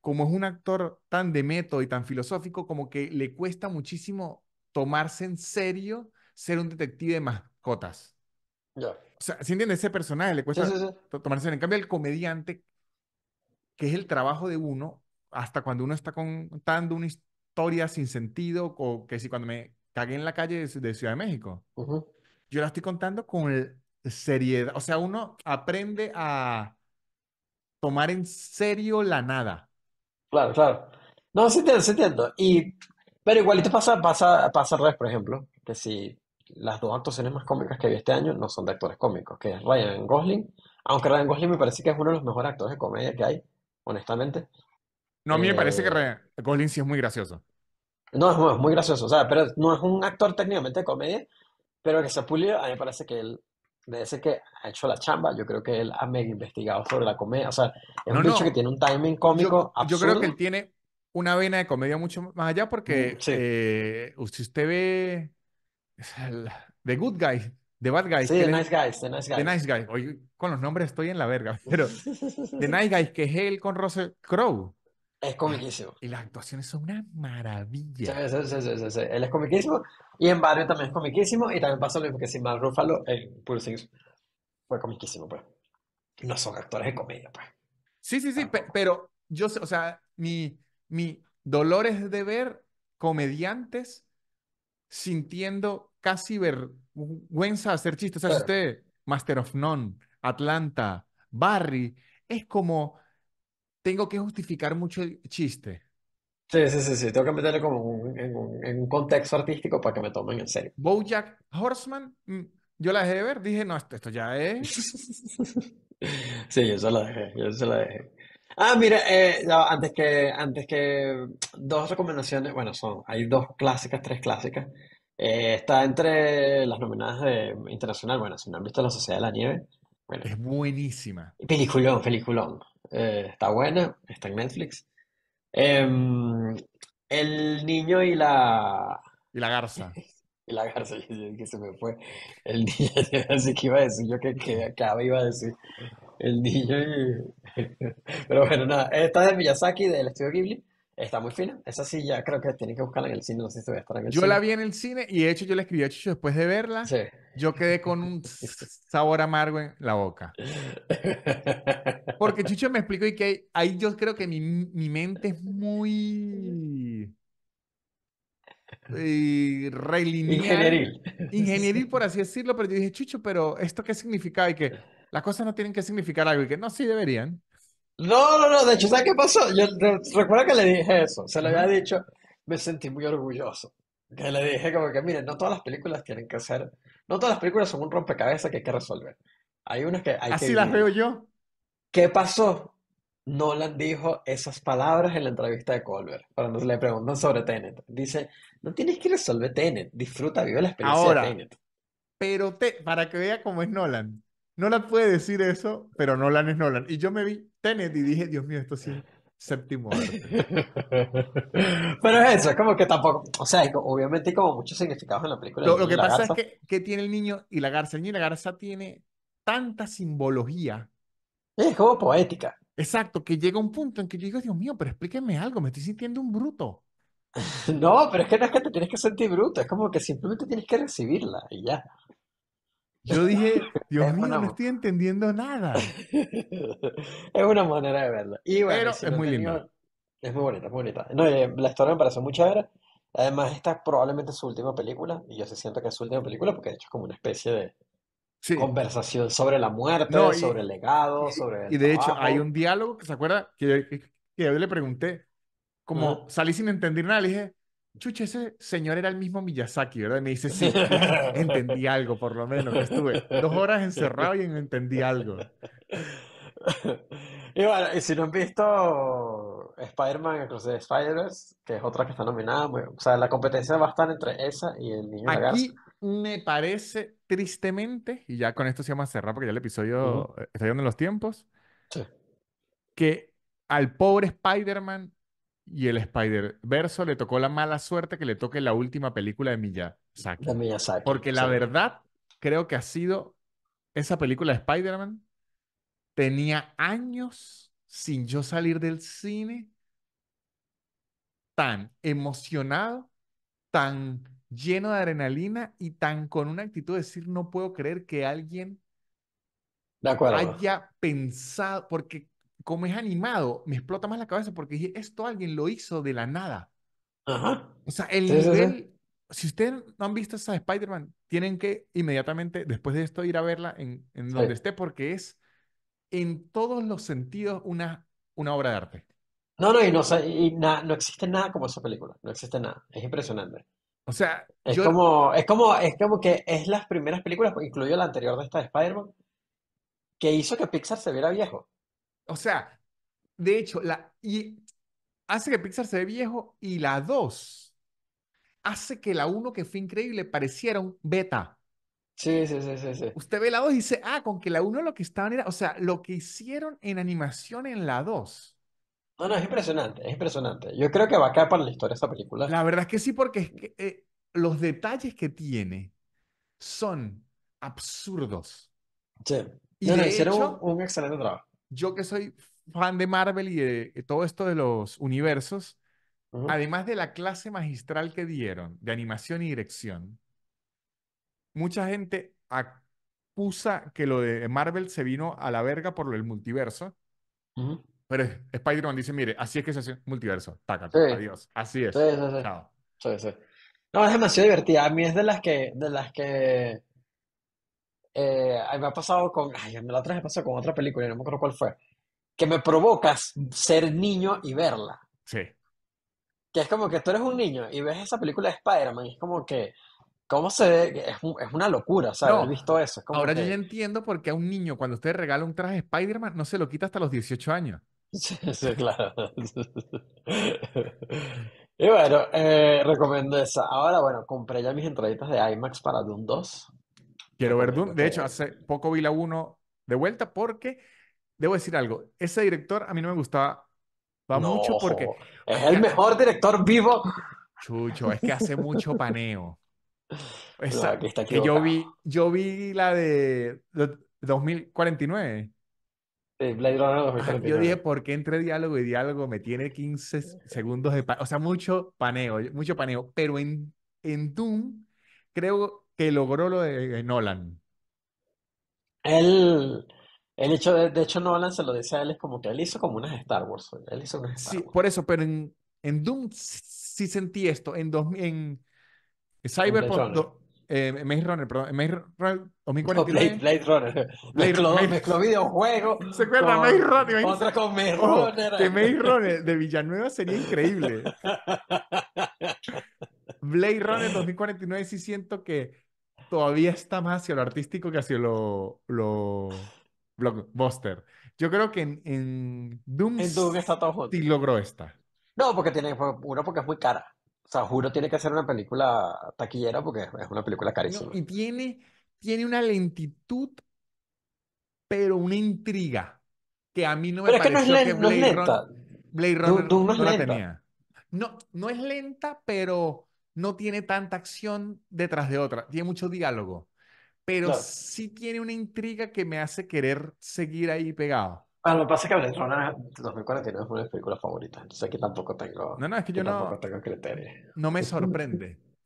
como es un actor tan de método y tan filosófico, como que le cuesta muchísimo tomarse en serio ser un detective de mascotas. Ya. O sea, ¿sí entiende Ese personaje le cuesta tomarse. En cambio, el comediante, que es el trabajo de uno, hasta cuando uno está contando una historia sin sentido, o que si cuando me cagué en la calle de, Ciudad de México, yo la estoy contando con seriedad. O sea, uno aprende a tomar en serio la nada. Claro, claro. No, sí entiendo, sí entiendo. Y, pero igualito pasa, pasa, pasa al revés, por ejemplo, que si las dos actuaciones más cómicas que vi este año no son de actores cómicos, que es Ryan Gosling, aunque Ryan Gosling me parece que es uno de los mejores actores de comedia que hay, honestamente. No, a mí me eh, parece que Ryan Gosling sí es muy gracioso. No, es muy, gracioso, o sea, pero no es un actor técnicamente de comedia, pero que se ha pulido, a mí me parece que él, de ese que ha hecho la chamba, yo creo que él ha medio investigado sobre la comedia, o sea, es un que tiene un timing cómico yo, Yo creo que él tiene una vena de comedia mucho más allá porque eh, si usted ve The Good Guys, The Bad Guys. Sí, The Nice Guys, The Nice Guys. Hoy con los nombres estoy en la verga, pero The Nice Guys, que es él con Russell Crowe. Es comiquísimo. Y las actuaciones son una maravilla. Sí, sí, sí, Él es comiquísimo. Y en Barrio también es comiquísimo. Y también pasa lo mismo que sin mal Ruffalo el Pure Things fue comiquísimo, pues. No son actores de comedia, pues. Sí, sí, sí, pero yo, o sea, mi, mi dolor es de ver comediantes sintiendo casi vergüenza hacer chistes. O sea, usted, Master of None, Atlanta, Barry, es como, tengo que justificar mucho el chiste. Sí, sí, sí, sí. Tengo que meterlo como en, un, contexto artístico para que me tomen en serio. Bojack Horseman, mm, yo la dejé ver, dije, no, esto ya es. sí, yo se la dejé, yo se la dejé. Ah, mira, eh, antes que, antes que dos recomendaciones, bueno, son, hay dos clásicas, tres clásicas. Eh, está entre las nominadas de internacional, bueno, si no han visto La Sociedad de la Nieve, bueno, Es buenísima. peliculón, peliculón. Eh, está buena, está en Netflix. Em, el niño y la, Y la garza. y la garza, que se me fue. El niño, así que iba a decir yo que, que acaba, iba a decir. El DJ. Pero bueno, nada. Esta es de Miyazaki, del estudio Ghibli. Está muy fina. Esa sí, ya creo que tienen que buscarla en el cine. No sé si voy a estar yo la vi en el cine y de hecho yo le escribí a Chicho después de verla. Yo quedé con un sabor amargo en la boca. Porque Chicho me explicó y que ahí yo creo que mi, mente es muy. Y eh, ingenieril. ingenieril, por así decirlo, pero yo dije, Chucho pero ¿esto qué significa Y que, las cosas no tienen que significar algo y que no, sí deberían. No, no, no, de hecho, ¿sabes qué pasó? Yo recuerdo que le dije eso, se lo había dicho, me sentí muy orgulloso. Que le dije como que, miren, no todas las películas tienen que ser, no todas las películas son un rompecabezas que hay que resolver. Hay unas que hay Así las veo yo. ¿Qué pasó? Nolan dijo esas palabras en la entrevista de Colbert, cuando le preguntan sobre Tenet. Dice, no tienes que resolver Tenet, disfruta, vive la experiencia de Tenet. Pero te, para que vea cómo es Nolan, la puede decir eso, pero Nolan es Nolan. Y yo me vi Tenet y dije, Dios mío, esto sí es séptimo pero es eso, es como que tampoco, o sea, obviamente hay como muchos significados en la película. Lo, que pasa es que, que, tiene el niño y la garza. El niño y la garza tiene tanta simbología. Es como poética. Exacto, que llega un punto en que yo digo, Dios mío, pero explíquenme algo, me estoy sintiendo un bruto. No, pero es que no es que te tienes que sentir bruto, es como que simplemente tienes que recibirla y ya. Yo dije, Dios mío, no estoy entendiendo nada. es una manera de verlo. es muy linda. Es muy bonita, muy bonita. No, eh, la historia me parece muy chévere. Además, esta es probablemente su última película, y yo se siento que es su última película porque de hecho es como una especie de conversación sobre la muerte, sobre el legado, sobre Y de hecho, hay un diálogo que se acuerda que, que, yo le pregunté, como salí sin entender nada, le dije, chucha, ese señor era el mismo Miyazaki, ¿verdad? Y me dice, sí, entendí algo, por lo menos, estuve dos horas encerrado y entendí algo. Y bueno, y si no han visto Spider-Man Across Spiders, que es otra que está nominada, o sea, la competencia va a estar entre esa y el niño Aquí me parece tristemente, y ya con esto se llama a cerrar porque ya el episodio está yendo en los tiempos, que al pobre Spider-Man y el spider Verse le tocó la mala suerte que le toque la última película de Miyazaki. De Porque la verdad, creo que ha sido esa película de Spider-Man. Tenía años sin yo salir del cine tan emocionado, tan lleno de adrenalina y tan con una actitud de decir, no puedo creer que alguien haya pensado, porque como es animado, me explota más la cabeza porque dije, esto alguien lo hizo de la nada. Ajá. O sea, el Si ustedes no han visto esa Spider-Man, tienen que inmediatamente, después de esto, ir a verla en, donde esté, porque es en todos los sentidos una, una obra de arte. No, no, y, no, existe nada como esa película, no existe nada, es impresionante. O sea, es, como, es, como, es como que es las primeras películas, incluyó la anterior de esta de Spider-Man, que hizo que Pixar se viera viejo. O sea, de hecho, la, y hace que Pixar se ve viejo y la 2 hace que la 1 que fue increíble pareciera beta. Sí, sí, sí, sí, Usted ve la 2 y dice, ah, con que la 1 lo que estaban era, o sea, lo que hicieron en animación en la 2. No, no, es impresionante, es impresionante. Yo creo que va a quedar para la historia esta película. La verdad es que sí, porque eh, los detalles que tiene son absurdos. Sí. Y hicieron un excelente trabajo yo que soy fan de Marvel y de, eh, todo esto de los universos, además de la clase magistral que dieron de animación y dirección, mucha gente acusa que lo de Marvel se vino a la verga por lo del multiverso. Pero Spider-Man dice, mire, así es que se hace multiverso. Tácate, adiós. Así es. Sí, Chao. No, es demasiado divertida. A mí es de las que, de las que eh, me ha pasado con, ay, me la traje pasó con otra película, y no me acuerdo cuál fue, que me provocas ser niño y verla. Sí. Que es como que tú eres un niño y ves esa película de Spider-Man, es como que, ¿cómo se ve? Es, es una locura, ¿sabes? He visto eso. como Ahora yo ya entiendo por qué a un niño cuando usted regala un traje de Spider-Man no se lo quita hasta los 18 años. Sí, claro. y bueno, eh, recomiendo esa. Ahora, bueno, compré ya mis entraditas de IMAX para Doom 2. Quiero ver Doom. De hecho, hace poco vi la 1 de vuelta porque, debo decir algo, ese director a mí no me gustaba va mucho porque... Es el mejor director vivo. Chucho, es que hace mucho paneo. que yo, vi, yo vi la de 2049. Blade Runner 2049. Yo dije, ¿por qué entre diálogo y diálogo me tiene 15 segundos de... O sea, mucho paneo, mucho paneo. Pero en, en Doom creo que logró lo de eh, Nolan. Él, el hecho de, de, hecho, Nolan se lo dice a él, es como que él hizo como unas Star Wars. Él hizo unas Star sí, Wars. por eso, pero en, en Doom sí sentí esto. En, en Cyberpunk, eh, En Maze Runner, perdón, Maze Runner 2049. Blade Blade, Blade, Runner. Mezcló, videojuegos. ¿Se acuerdan? Maze Runner. Otra con Maze Runner. Que Runner de Villanueva sería increíble. Blade Runner 2049 sí siento que todavía está más hacia lo artístico que hacia lo, lo blockbuster. Yo creo que en, en Doom, en sí logró esta. No, porque tiene, uno porque es muy cara. O sea, Juro tiene que hacer una película taquillera porque es una película carísima. y tiene, tiene una lentitud, pero una intriga que a mí no me pero pareció es que no es, no es lenta. Runner, no, la tenía. No, no es lenta, pero no tiene tanta acción detrás de otra, tiene mucho diálogo, pero sí tiene una intriga que me hace querer seguir ahí pegado. Ah, lo que pasa es que Blade Runner 2049 es una de mis películas favoritas, entonces aquí tampoco tengo. No, no, es que yo no. Tengo criterio. No me sorprende.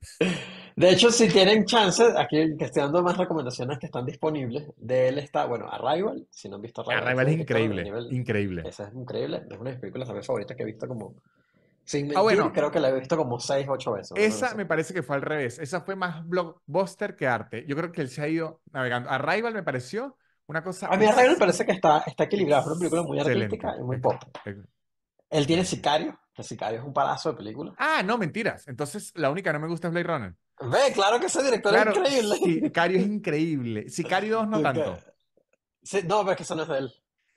De hecho, si tienen chance, aquí que estoy dando más recomendaciones que están disponibles. De él está, bueno, Arrival, si no han visto Arrival. Arrival es increíble, increíble. Esa es increíble, es una de mis películas favoritas que he visto como sin ah, bueno, creo que la he visto como seis, ocho veces. Esa me parece que fue al revés. Esa fue más blockbuster que arte. Yo creo que él se ha ido navegando. Arrival me pareció una cosa... A mí Arrival me parece que está, equilibrado. equilibrada. Es una película muy artística y muy pop. Él tiene Sicario. El Sicario es un palazo de película. Ah, no, mentiras. Entonces, la única que no me gusta es Blade Runner. Ve, claro que ese director es increíble. Sicario es increíble. Sicario 2 no tanto. Sí, no, pero es que eso no es de él.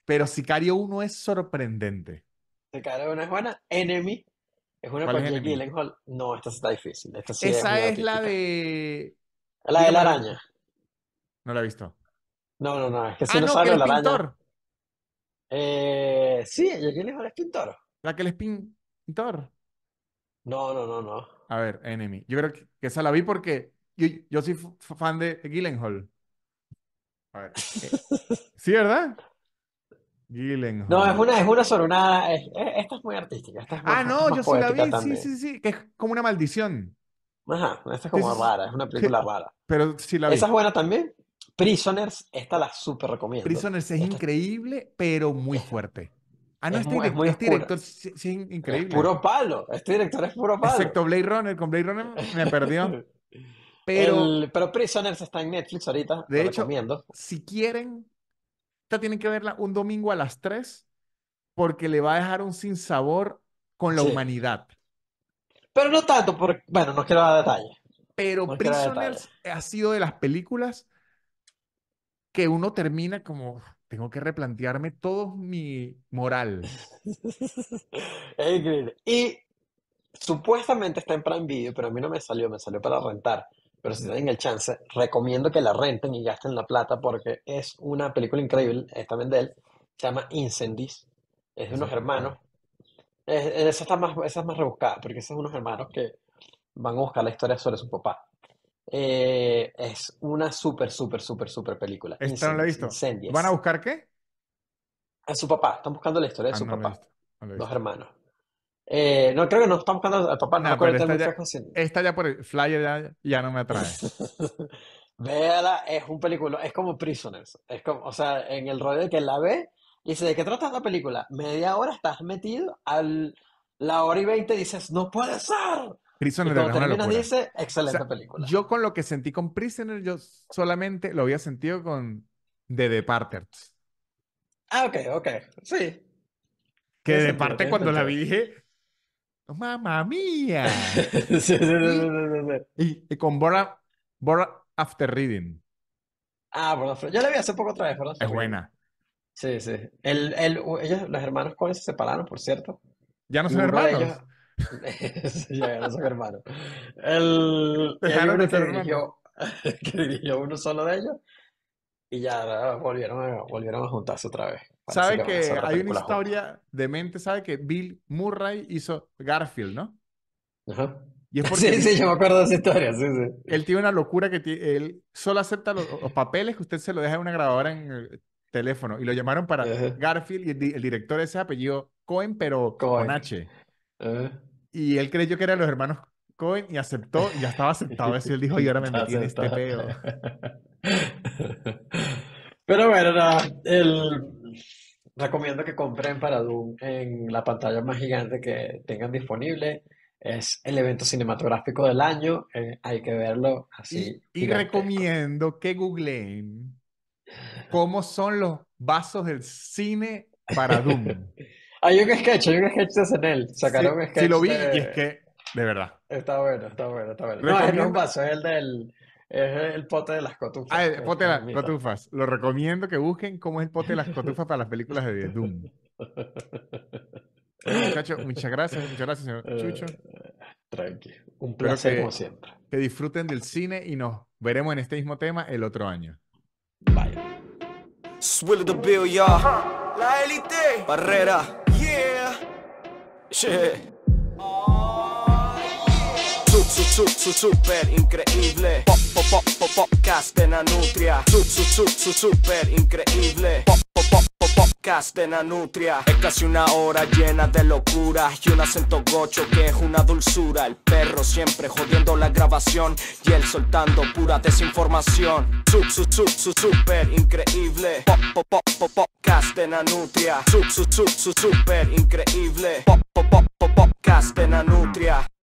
Pero Sicario 1 es sorprendente. Sicario 1 es buena. Enemy es una ¿Cuál de No, esta está difícil. Esta Esa es, la de. La de la araña. No la he visto. No, no, no. Es que si ah, no, la que la es araña. pintor. Eh, sí, Hall es pintor. La que él es pintor. No, no, no, no. A ver, Enemy. Yo creo que esa la vi porque yo, yo soy fan de Gyllenhaal. A ver. Eh, ¿Sí, verdad? No, es una, es una esta es muy artística. ah, no, yo sí la vi. Sí, sí, sí. Que es como una maldición. Ajá, esta es como rara. Es una película rara. Pero sí la vi. Esa es buena también. Prisoners, esta la súper recomiendo. Prisoners es increíble, pero muy fuerte. Ah, no, este, muy, este director, es increíble. Es puro palo. Este director es puro palo. Excepto Blade Runner. Con Blade Runner me perdió. Pero, pero Prisoners está en Netflix ahorita. De lo hecho, recomiendo. si quieren tienen que verla un domingo a las 3 porque le va a dejar un sin sabor con la humanidad. Pero no tanto, porque, bueno, no quiero dar detalles. Pero Prisoners ha sido de las películas que uno termina como, tengo que replantearme todo mi moral. Y supuestamente está en Prime Video, pero a mí no me salió, me salió para rentar pero si tienen el chance, recomiendo que la renten y gasten la plata porque es una película increíble, esta también de él, se llama Incendies, es de unos hermanos, esa, está más, esa es más rebuscada, porque son unos hermanos que van a buscar la historia sobre su papá. Eh, es una super super super super película. ¿están la Incendies. ¿Van a buscar qué? A su papá, están buscando la historia de ah, su papá, dos hermanos. Eh, no, creo que nos estamos buscando a papá. No, ah, esta, ya, esta ya por el flyer ya, no me atrae. Véala, es un película, es como Prisoners. Es como, o sea, en el rollo de que la ve y dice, ¿de qué trata la película? Media hora estás metido, a la hora y veinte dices, ¡no puede ser! Prisoner y cuando terminas dice, excelente película. Yo con lo que sentí con Prisoners yo solamente lo había sentido con The Departed. Ah, ok, ok, sí. Que de parte cuando la vi dije, ¡Mamma mía! sí, sí, y, y, con Bora, Bora After Reading. Ah, Bora Yo la vi hace poco otra vez, Es buena. Sí, sí. El, el, ellos, los hermanos Cohen se separaron, por cierto. Ya no son hermanos. ya no son hermanos. El, de que dirigió uno solo de ellos y ya volvieron volvieron a juntarse otra vez. Sabe que, hay una historia de mente, sabe que Bill Murray hizo Garfield, ¿no? Ajá. sí, sí, yo me acuerdo de esa historia. Sí, sí. Él tiene una locura que él solo acepta los, papeles que usted se lo deja en una grabadora en el teléfono. Y lo llamaron para Garfield y el, director ese apellido Cohen, pero con H. Y él creyó que eran los hermanos Cohen y aceptó y ya estaba aceptado eso. él dijo, y ahora me metí en este peo. Pero bueno, el, recomiendo que compren para Doom en la pantalla más gigante que tengan disponible. Es el evento cinematográfico del año, eh, hay que verlo así. Y, recomiendo que googleen cómo son los vasos del cine para Doom. hay un sketch, hay un sketch de SNL, sacaron un sketch. Sí, lo vi y es que, de verdad. Está bueno, está bueno, está bueno. No, es un vaso, es el del es el pote de las cotufas. Ah, el pote de las cotufas. Lo recomiendo que busquen cómo es el pote de las cotufas para las películas de Doom. Muchachos, muchas gracias, muchas gracias, señor eh, Chucho. Tranqui. Un placer como siempre. Que disfruten del cine y nos veremos en este mismo tema el otro año. Bye. Uh-huh. La élite. Barrera. yeah su, su, su, super increíble. Pop, pop, pop, pop, podcast de Nutria. Su, su, su, su, super increíble. Pop, pop, pop, pop, podcast de Es casi una hora llena de locura y un acento gocho que es una dulzura. El perro siempre jodiendo la grabación y él soltando pura desinformación. Su, su, su, su, super increíble. Pop, pop, pop, pop, podcast de Nutria. Su, su, su, su, super increíble. Pop, pop, pop, podcast de nutria.